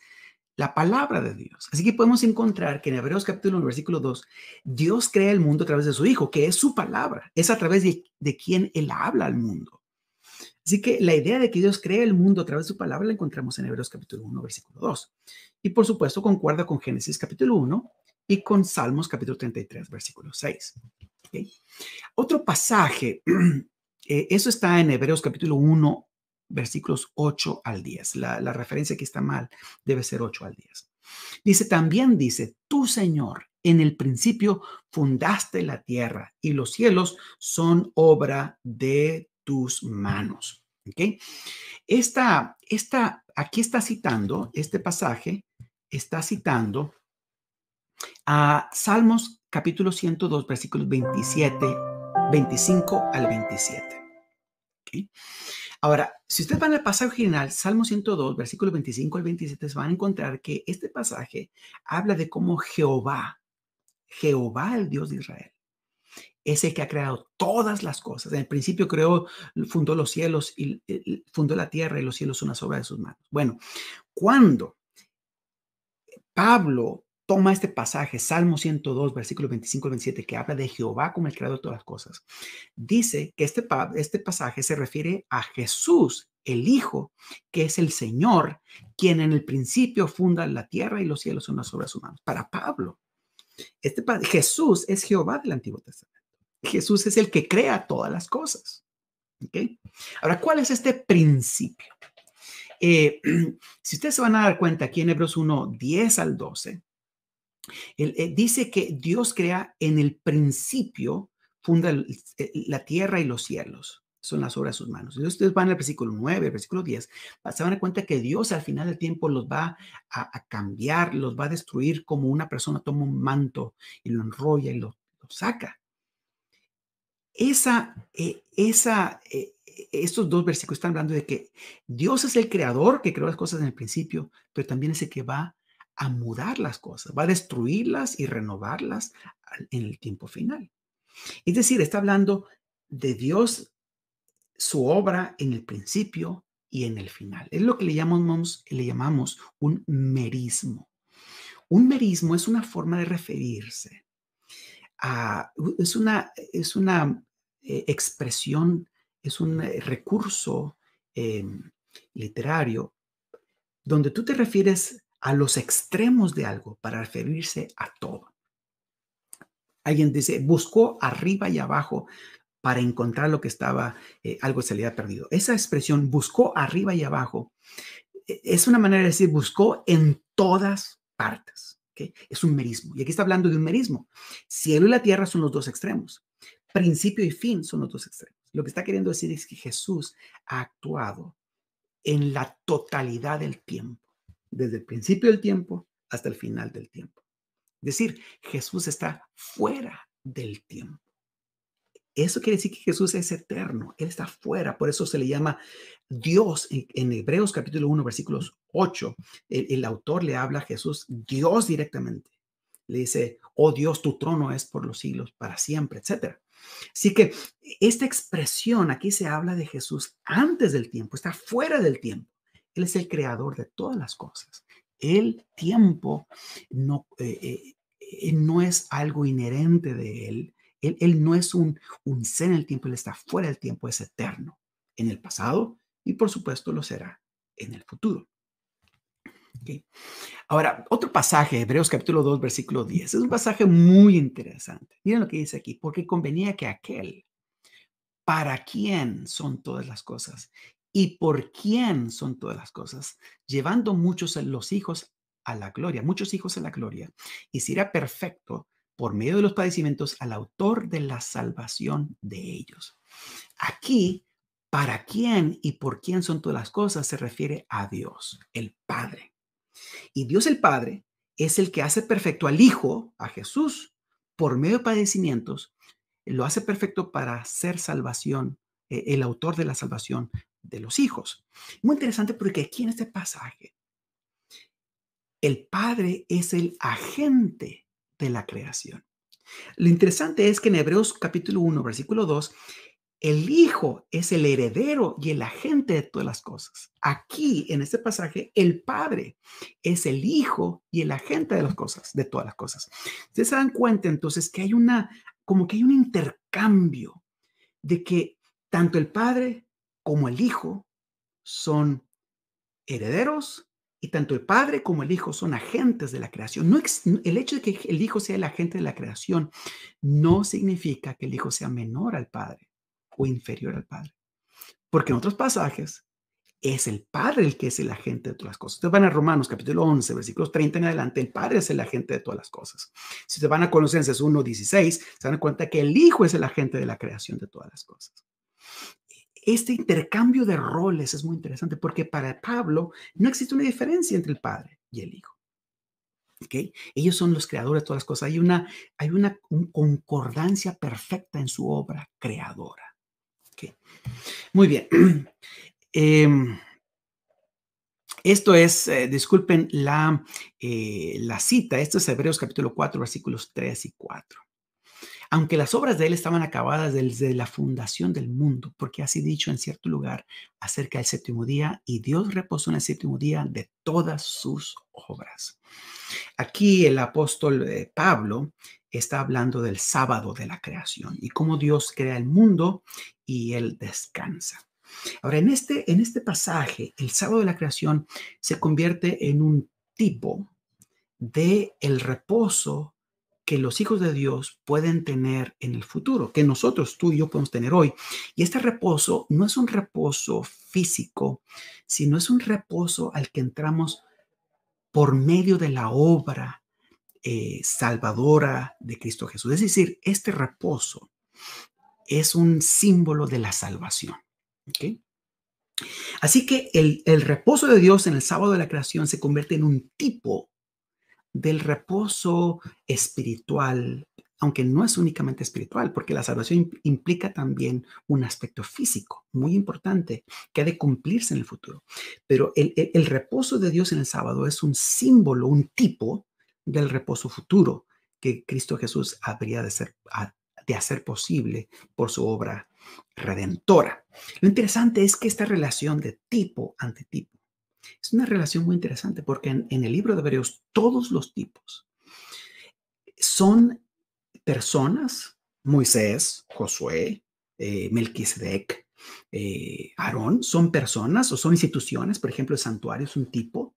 la palabra de Dios. Así que podemos encontrar que en Hebreos capítulo 1, versículo 2, Dios crea el mundo a través de su Hijo, que es su palabra, es a través de, quien Él habla al mundo. Así que la idea de que Dios crea el mundo a través de su palabra la encontramos en Hebreos capítulo 1, versículo 2. Y por supuesto concuerda con Génesis capítulo 1, y con Salmos capítulo 33, versículo 6. Otro pasaje, eh, eso está en Hebreos capítulo 1, versículos 8 al 10. La, referencia que está mal debe ser 8 al 10. Dice también, dice, tu Señor, en el principio fundaste la tierra y los cielos son obra de tus manos. Esta, esta, aquí está citando, este pasaje está citando a Salmos capítulo 102, versículos 27, 25 al 27. Ahora, si ustedes van al pasaje original, Salmo 102, versículos 25 al 27, se van a encontrar que este pasaje habla de cómo Jehová, Jehová el Dios de Israel, es el que ha creado todas las cosas. En el principio creó, fundó los cielos y fundó la tierra y los cielos son una obras de sus manos. Bueno, cuando Pablo toma este pasaje, Salmo 102, versículo 25 al 27, que habla de Jehová como el creador de todas las cosas, dice que este, este pasaje se refiere a Jesús, el Hijo, que es el Señor, quien en el principio funda la tierra y los cielos son las obras humanas. Para Pablo, este, Jesús es Jehová del Antiguo Testamento. Jesús es el que crea todas las cosas. Ahora, ¿cuál es este principio? Eh, si ustedes se van a dar cuenta aquí en Hebreos 1, 10 al 12, él, eh, dice que Dios crea en el principio, funda eh, la tierra y los cielos. Son las obras de sus manos. Entonces, ustedes van al versículo 9, al versículo 10, se van a cuenta que Dios al final del tiempo los va a, cambiar, los va a destruir como una persona toma un manto y lo enrolla y lo, saca. Esa, eh, esa, estos dos versículos están hablando de que Dios es el creador que creó las cosas en el principio, pero también es el que va a mudar las cosas, va a destruirlas y renovarlas en el tiempo final. Es decir, está hablando de Dios, su obra en el principio y en el final. Es lo que le llamamos, le llamamos un merismo. Un merismo es una forma de referirse a, es una, es una eh, expresión, es un eh, recurso em, literario donde tú te refieres a los extremos de algo para referirse a todo. Alguien dice, buscó arriba y abajo para encontrar lo que estaba, eh, algo se le había perdido. Esa expresión, buscó arriba y abajo, e, es una manera de decir, buscó en todas partes. Es un merismo. Y aquí está hablando de un merismo. Cielo y la tierra son los dos extremos. Principio y fin son los dos extremos. Lo que está queriendo decir es que Jesús ha actuado en la totalidad del tiempo desde el principio del tiempo hasta el final del tiempo. Es decir, Jesús está fuera del tiempo. Eso quiere decir que Jesús es eterno, Él está fuera, por eso se le llama Dios. En, Hebreos capítulo 1, versículos 8, el, el, autor le habla a Jesús, Dios directamente. Le dice, oh Dios, tu trono es por los siglos, para siempre, etc. Así que esta expresión aquí se habla de Jesús antes del tiempo, está fuera del tiempo. Él es el creador de todas las cosas. El tiempo no, eh, eh, eh, no es algo inherente de Él. Él, no es un, un ser en el tiempo, Él está fuera del tiempo, es eterno en el pasado y por supuesto lo será en el futuro. Ahora, otro pasaje, Hebreos capítulo 2, versículo 10, es un pasaje muy interesante. Miren lo que dice aquí, porque convenía que aquel para quién son todas las cosas y por quién son todas las cosas, llevando muchos los hijos a la gloria, muchos hijos a la gloria, y si perfecto por medio de los padecimientos al autor de la salvación de ellos. Aquí, para quién y por quién son todas las cosas se refiere a Dios, el Padre. Y Dios el Padre es el que hace perfecto al Hijo, a Jesús, por medio de padecimientos, lo hace perfecto para ser salvación, eh, el autor de la salvación de los hijos. Muy interesante porque aquí en este pasaje, el Padre es el agente de la creación. Lo interesante es que en Hebreos capítulo 1, versículo 2, el Hijo es el heredero y el agente de todas las cosas. Aquí, en este pasaje, el Padre es el Hijo y el agente de las cosas, de todas las cosas. Ustedes se dan cuenta entonces que hay una, como que hay un intercambio de que tanto el Padre como el Hijo son herederos y tanto el Padre como el Hijo son agentes de la creación. No, el hecho de que el Hijo sea el agente de la creación no significa que el Hijo sea menor al Padre o inferior al Padre. Porque en otros pasajes es el Padre el que es el agente de todas las cosas. Ustedes van a Romanos capítulo 11, versículos 30 en adelante, el Padre es el agente de todas las cosas. Si se van a Colosenses 1, 16, se dan cuenta que el Hijo es el agente de la creación de todas las cosas este intercambio de roles es muy interesante porque para Pablo no existe una diferencia entre el padre y el hijo. ¿Okay? Ellos son los creadores de todas las cosas. Hay una, hay una concordancia perfecta en su obra creadora. Muy bien. Em, esto es, eh, disculpen la, eh, la cita, esto es Hebreos capítulo 4, versículos 3 y 4 aunque las obras de él estaban acabadas desde la fundación del mundo, porque así dicho en cierto lugar acerca del séptimo día, y Dios reposó en el séptimo día de todas sus obras. Aquí el apóstol eh, Pablo está hablando del sábado de la creación y cómo Dios crea el mundo y él descansa. Ahora, en este, en este pasaje, el sábado de la creación se convierte en un tipo de el reposo que los hijos de Dios pueden tener en el futuro, que nosotros, tú y yo podemos tener hoy. Y este reposo no es un reposo físico, sino es un reposo al que entramos por medio de la obra eh, salvadora de Cristo Jesús. Es decir, este reposo es un símbolo de la salvación. Así que el, el reposo de Dios en el sábado de la creación se convierte en un tipo del reposo espiritual, aunque no es únicamente espiritual, porque la salvación implica también un aspecto físico muy importante que ha de cumplirse en el futuro. Pero el, reposo de Dios en el sábado es un símbolo, un tipo del reposo futuro que Cristo Jesús habría de, ser, de hacer posible por su obra redentora. Lo interesante es que esta relación de tipo ante tipo es una relación muy interesante porque en, el libro de Hebreos todos los tipos son personas, Moisés, Josué, eh, Melquisedec, eh, Aarón, son personas o son instituciones, por ejemplo, el santuario es un tipo,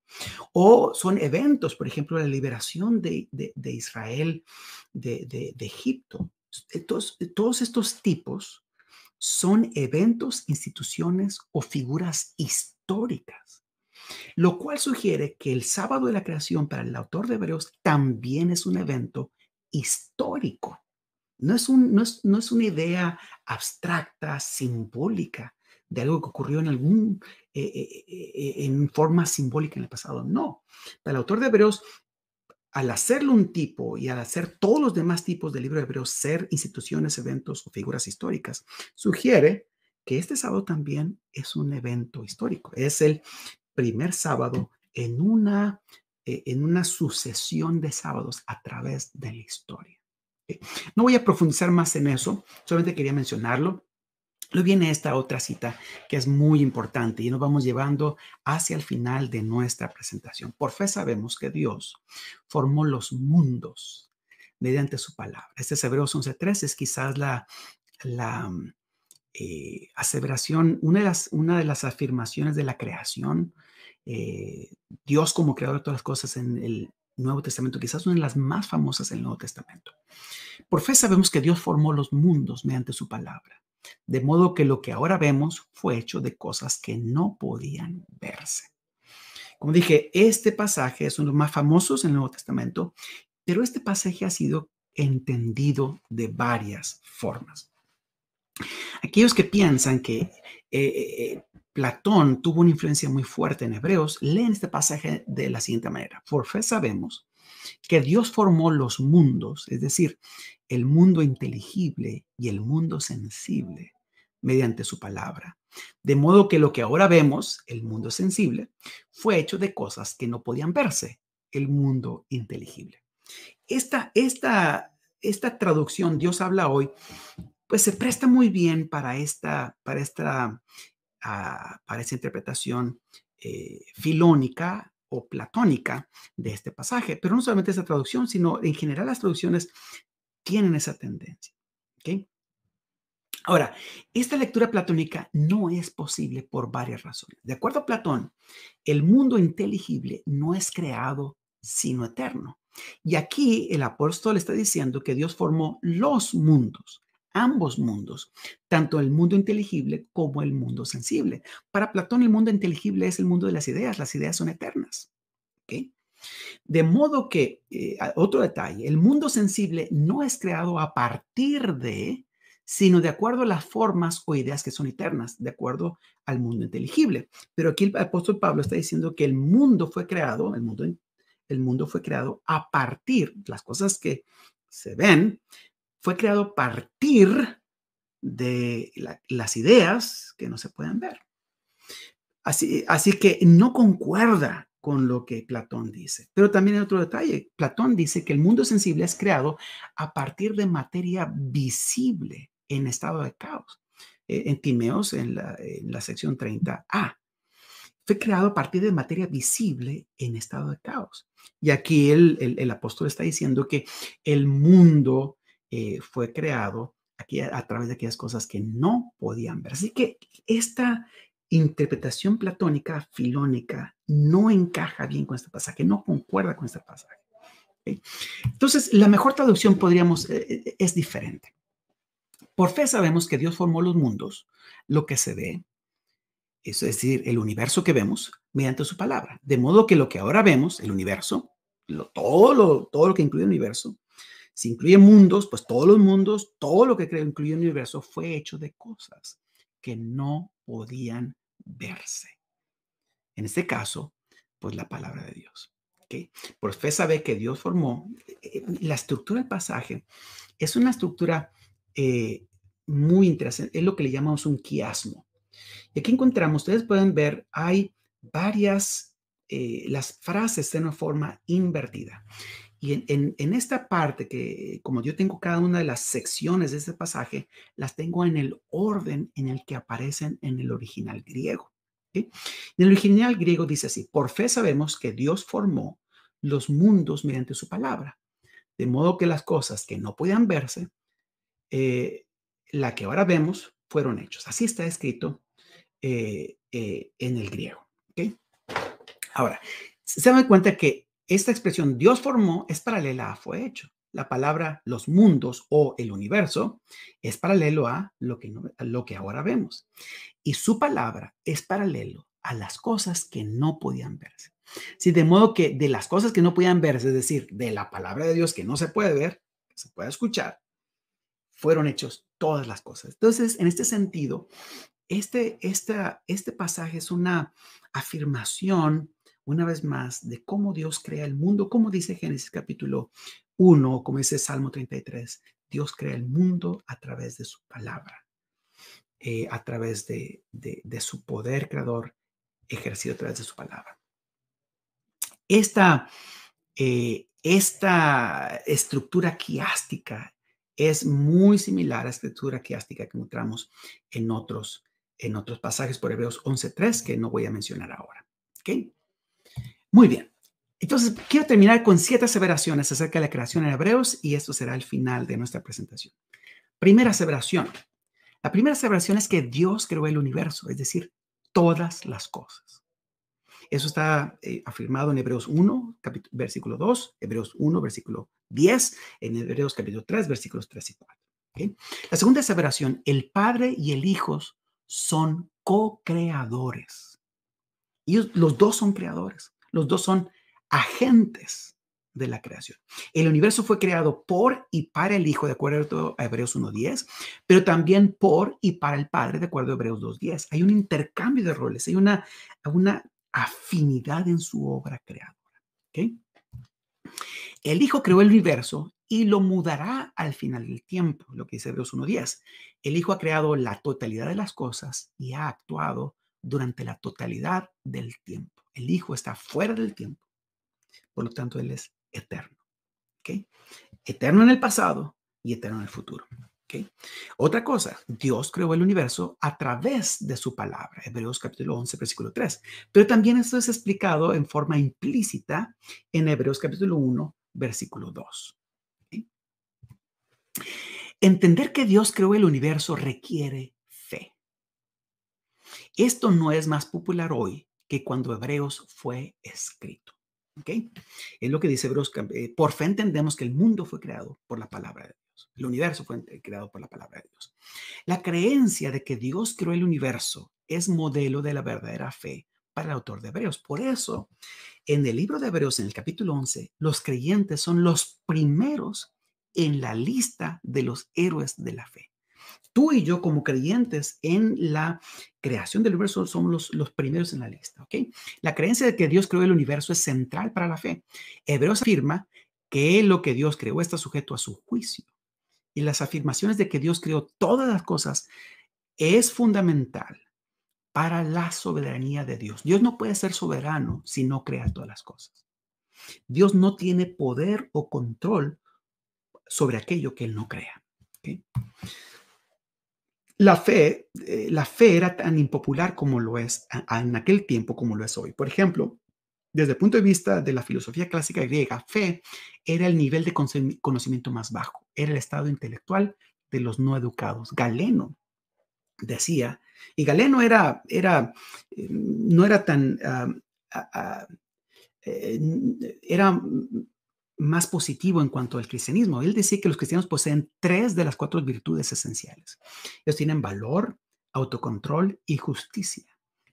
o son eventos, por ejemplo, la liberación de, Israel de, Egipto. todos estos tipos son eventos, instituciones o figuras históricas lo cual sugiere que el sábado de la creación para el autor de Hebreos también es un evento histórico. No es, no, es, una idea abstracta, simbólica, de algo que ocurrió en algún, eh, eh, eh, en forma simbólica en el pasado. No. Para el autor de Hebreos, al hacerlo un tipo y al hacer todos los demás tipos del libro de Hebreos ser instituciones, eventos o figuras históricas, sugiere que este sábado también es un evento histórico. Es el primer sábado en una, eh, en una sucesión de sábados a través de la historia. No voy a profundizar más en eso, solamente quería mencionarlo. Luego viene esta otra cita que es muy importante y nos vamos llevando hacia el final de nuestra presentación. Por fe sabemos que Dios formó los mundos mediante su palabra. Este Hebreos 11.3, es quizás la, la eh, aseveración, una de, las, una de las afirmaciones de la creación eh, Dios como creador de todas las cosas en el Nuevo Testamento, quizás una de las más famosas del Nuevo Testamento. Por fe sabemos que Dios formó los mundos mediante su palabra, de modo que lo que ahora vemos fue hecho de cosas que no podían verse. Como dije, este pasaje es uno de los más famosos en el Nuevo Testamento, pero este pasaje ha sido entendido de varias formas. Aquellos que piensan que eh, eh, Platón tuvo una influencia muy fuerte en Hebreos, leen este pasaje de la siguiente manera. Por fe sabemos que Dios formó los mundos, es decir, el mundo inteligible y el mundo sensible, mediante su palabra. De modo que lo que ahora vemos, el mundo sensible, fue hecho de cosas que no podían verse, el mundo inteligible. Esta, esta, esta traducción, Dios habla hoy, pues se presta muy bien para esta, para esta para esa interpretación eh, filónica o platónica de este pasaje. Pero no solamente esa traducción, sino en general las traducciones tienen esa tendencia. Ahora, esta lectura platónica no es posible por varias razones. De acuerdo a Platón, el mundo inteligible no es creado sino eterno. Y aquí el apóstol está diciendo que Dios formó los mundos ambos mundos, tanto el mundo inteligible como el mundo sensible. Para Platón el mundo inteligible es el mundo de las ideas, las ideas son eternas. De modo que, eh, otro detalle, el mundo sensible no es creado a partir de, sino de acuerdo a las formas o ideas que son eternas, de acuerdo al mundo inteligible. Pero aquí el apóstol Pablo está diciendo que el mundo fue creado, el mundo, el mundo fue creado a partir, las cosas que se ven, fue creado a partir de las ideas que no se pueden ver. Así, así que no concuerda con lo que Platón dice. Pero también hay otro detalle. Platón dice que el mundo sensible es creado a partir de materia visible en estado de caos. E, en Timeos, en la, sección 30a fue creado a partir de materia visible en estado de caos. Y aquí el, apóstol está diciendo que el mundo eh, fue creado aquí a, través de aquellas cosas que no podían ver. Así que esta interpretación platónica filónica no encaja bien con este pasaje, no concuerda con este pasaje. Entonces, la mejor traducción podríamos, eh, eh, es diferente. Por fe sabemos que Dios formó los mundos, lo que se ve, es decir, el universo que vemos, mediante su palabra. De modo que lo que ahora vemos, el universo, todo, lo, todo lo que incluye el universo, si incluye mundos, pues todos los mundos, todo lo que incluye el universo fue hecho de cosas que no podían verse. En este caso, pues la palabra de Dios. ¿okay? Por fe sabe que Dios formó. Eh, eh, la estructura del pasaje es una estructura eh, muy interesante. Es lo que le llamamos un quiasmo. Y aquí encontramos, ustedes pueden ver, hay varias, las frases de una forma invertida. Y en, esta parte, que como yo tengo cada una de las secciones de este pasaje, las tengo en el orden en el que aparecen en el original griego. En el original griego dice así, por fe sabemos que Dios formó los mundos mediante su palabra, de modo que las cosas que no podían verse, eh, la que ahora vemos, fueron hechos. Así está escrito eh, eh, en el griego. Ahora, se dan cuenta que esta expresión Dios formó es paralela a fue hecho. La palabra los mundos o el universo es paralelo a lo que, lo que ahora vemos. Y su palabra es paralelo a las cosas que no podían verse. Sí, de modo que de las cosas que no podían verse, es decir, de la palabra de Dios que no se puede ver, que se puede escuchar, fueron hechos todas las cosas. Entonces, en este sentido, este, este pasaje es una afirmación una vez más de cómo Dios crea el mundo, como dice Génesis capítulo 1, como dice Salmo 33, Dios crea el mundo a través de su palabra, eh, a través de, su poder creador ejercido a través de su palabra. Esta, eh, esta estructura quiástica es muy similar a la estructura quiástica que encontramos en otros, en otros pasajes por Hebreos 11.3 que no voy a mencionar ahora. ¿okay? Muy bien. Entonces, quiero terminar con siete aseveraciones acerca de la creación en Hebreos y esto será el final de nuestra presentación. Primera aseveración. La primera aseveración es que Dios creó el universo, es decir, todas las cosas. Eso está eh, afirmado en Hebreos 1, versículo 2, Hebreos 1, versículo 10, en Hebreos capítulo 3, versículos 3 y 4. La segunda aseveración, el Padre y el Hijo son co-creadores. Y los dos son creadores. Los dos son agentes de la creación. El universo fue creado por y para el Hijo, de acuerdo a Hebreos 1.10, pero también por y para el Padre, de acuerdo a Hebreos 2.10. Hay un intercambio de roles, hay una, una afinidad en su obra creadora. El Hijo creó el universo y lo mudará al final del tiempo, lo que dice Hebreos 1.10. El Hijo ha creado la totalidad de las cosas y ha actuado durante la totalidad del tiempo. El Hijo está fuera del tiempo. Por lo tanto, Él es eterno. ¿ok? Eterno en el pasado y eterno en el futuro. ¿ok? Otra cosa, Dios creó el universo a través de su palabra, Hebreos capítulo 11, versículo 3. Pero también esto es explicado en forma implícita en Hebreos capítulo 1, versículo 2. Entender que Dios creó el universo requiere fe. Esto no es más popular hoy que cuando Hebreos fue escrito. ¿Okay? Es lo que dice Hebreos. Eh, por fe entendemos que el mundo fue creado por la palabra de Dios. El universo fue eh, creado por la palabra de Dios. La creencia de que Dios creó el universo es modelo de la verdadera fe para el autor de Hebreos. Por eso, en el libro de Hebreos, en el capítulo 11, los creyentes son los primeros en la lista de los héroes de la fe tú y yo como creyentes en la creación del universo somos los, primeros en la lista. ¿okay? La creencia de que Dios creó el universo es central para la fe. Hebreos afirma que lo que Dios creó está sujeto a su juicio. Y las afirmaciones de que Dios creó todas las cosas es fundamental para la soberanía de Dios. Dios no puede ser soberano si no crea todas las cosas. Dios no tiene poder o control sobre aquello que Él no crea. ¿okay? la fe, eh, la fe era tan impopular como lo es en aquel tiempo como lo es hoy. Por ejemplo, desde el punto de vista de la filosofía clásica griega, fe era el nivel de conocimiento más bajo, era el estado intelectual de los no educados. Galeno decía, y Galeno era, era eh, no era tan, ah, ah, ah, eh, era más positivo en cuanto al cristianismo. Él decía que los cristianos poseen tres de las cuatro virtudes esenciales. Ellos tienen valor, autocontrol y justicia,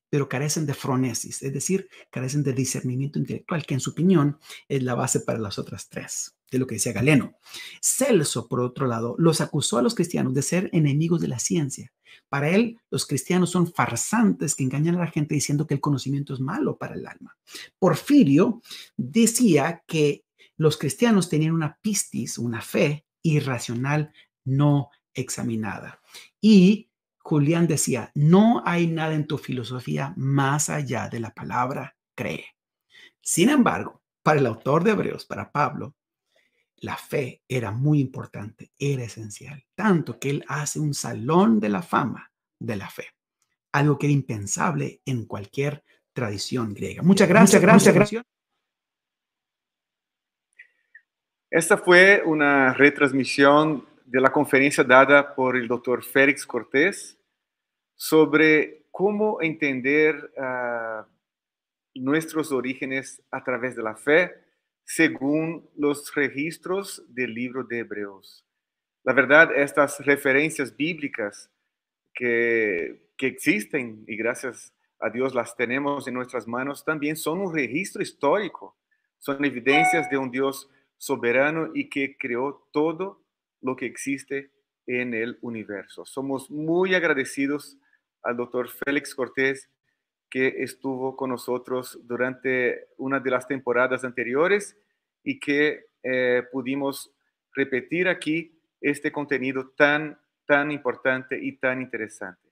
pero carecen de fronesis, es decir, carecen de discernimiento intelectual, que en su opinión es la base para las otras tres, de lo que decía Galeno. Celso, por otro lado, los acusó a los cristianos de ser enemigos de la ciencia. Para él, los cristianos son farsantes que engañan a la gente diciendo que el conocimiento es malo para el alma. Porfirio decía que los cristianos tenían una pistis, una fe irracional no examinada. Y Julián decía, no hay nada en tu filosofía más allá de la palabra cree. Sin embargo, para el autor de Hebreos, para Pablo, la fe era muy importante, era esencial, tanto que él hace un salón de la fama de la fe, algo que era impensable en cualquier tradición griega. Muchas gracias, gracias, gracias. Esta fue una retransmisión de la conferencia dada por el doctor Félix Cortés sobre cómo entender ah, nuestros orígenes a través de la fe según los registros del libro de Hebreos. La verdad, estas referencias bíblicas que existen y gracias a Dios las tenemos en nuestras manos también son un registro histórico, son evidencias de un Dios soberano y que creó todo lo que existe en el universo. Somos muy agradecidos al doctor Félix Cortés que estuvo con nosotros durante una de las temporadas anteriores y que eh, pudimos repetir aquí este contenido tan, tan importante y tan interesante.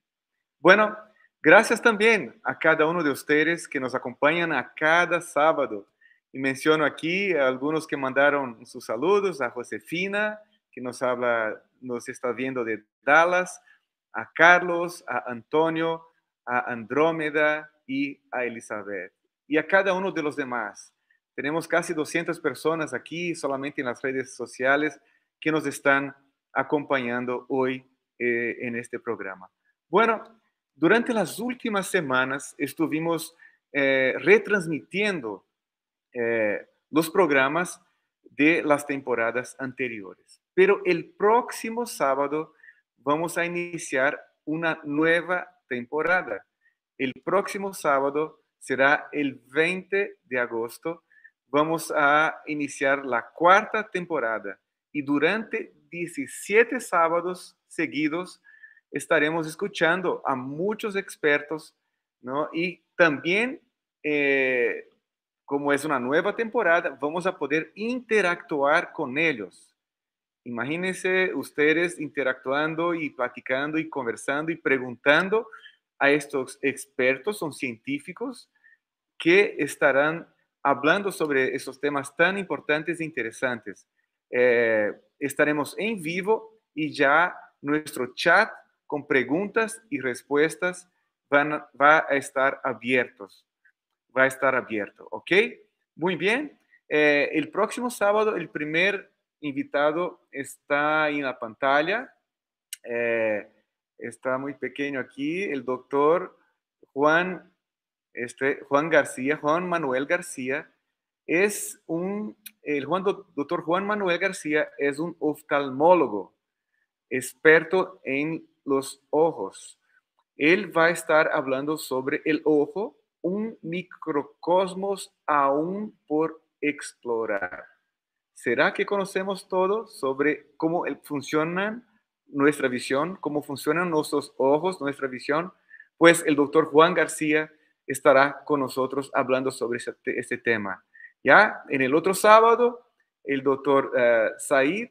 Bueno, gracias también a cada uno de ustedes que nos acompañan a cada sábado y menciono aquí a algunos que mandaron sus saludos, a Josefina, que nos habla, nos está viendo de Dallas, a Carlos, a Antonio, a Andrómeda y a Elizabeth. Y a cada uno de los demás. Tenemos casi 200 personas aquí, solamente en las redes sociales, que nos están acompañando hoy eh, en este programa. Bueno, durante las últimas semanas estuvimos eh, retransmitiendo eh, los programas de las temporadas anteriores. Pero el próximo sábado vamos a iniciar una nueva temporada. El próximo sábado será el 20 de agosto. Vamos a iniciar la cuarta temporada y durante 17 sábados seguidos estaremos escuchando a muchos expertos ¿no? y también eh, como es una nueva temporada, vamos a poder interactuar con ellos. Imagínense ustedes interactuando y platicando y conversando y preguntando a estos expertos, son científicos, que estarán hablando sobre esos temas tan importantes e interesantes. Eh, estaremos en vivo y ya nuestro chat con preguntas y respuestas va a estar abierto va a estar abierto, ¿ok? Muy bien. Eh, el próximo sábado, el primer invitado está en la pantalla. Eh, está muy pequeño aquí, el doctor Juan, este, Juan García, Juan Manuel García. Es un, el doctor Juan Manuel García es un oftalmólogo, experto en los ojos. Él va a estar hablando sobre el ojo un microcosmos aún por explorar. ¿Será que conocemos todo sobre cómo funcionan nuestra visión, cómo funcionan nuestros ojos, nuestra visión? Pues el doctor Juan García estará con nosotros hablando sobre este, tema. Ya en el otro sábado, el doctor eh, Said,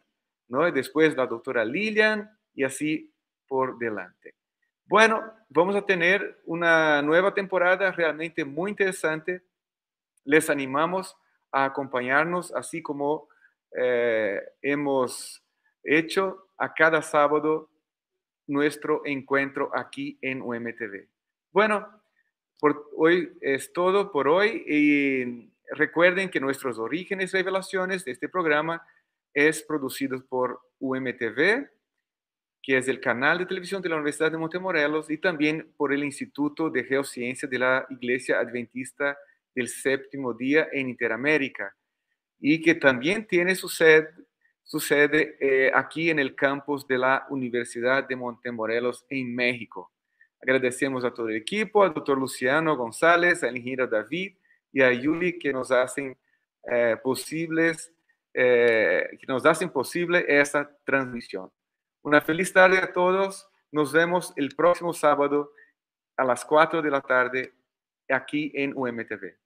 ¿no? después la doctora Lilian y así por delante. Bueno, vamos a tener una nueva temporada realmente muy interesante. Les animamos a acompañarnos, así como eh, hemos hecho a cada sábado nuestro encuentro aquí en UMTV. Bueno, por hoy es todo por hoy y recuerden que nuestros orígenes y revelaciones de este programa es producido por UMTV que es el canal de televisión de la Universidad de Montemorelos y también por el Instituto de Geociencia de la Iglesia Adventista del Séptimo Día en Interamérica, y que también tiene su sede, eh, aquí en el campus de la Universidad de Montemorelos en México. Agradecemos a todo el equipo, al doctor Luciano González, al ingeniero David y a Yuli que nos hacen eh, posibles, eh, que nos hacen posible esta transmisión. Una feliz tarde a todos. Nos vemos el próximo sábado a las 4 de la tarde aquí en UMTV.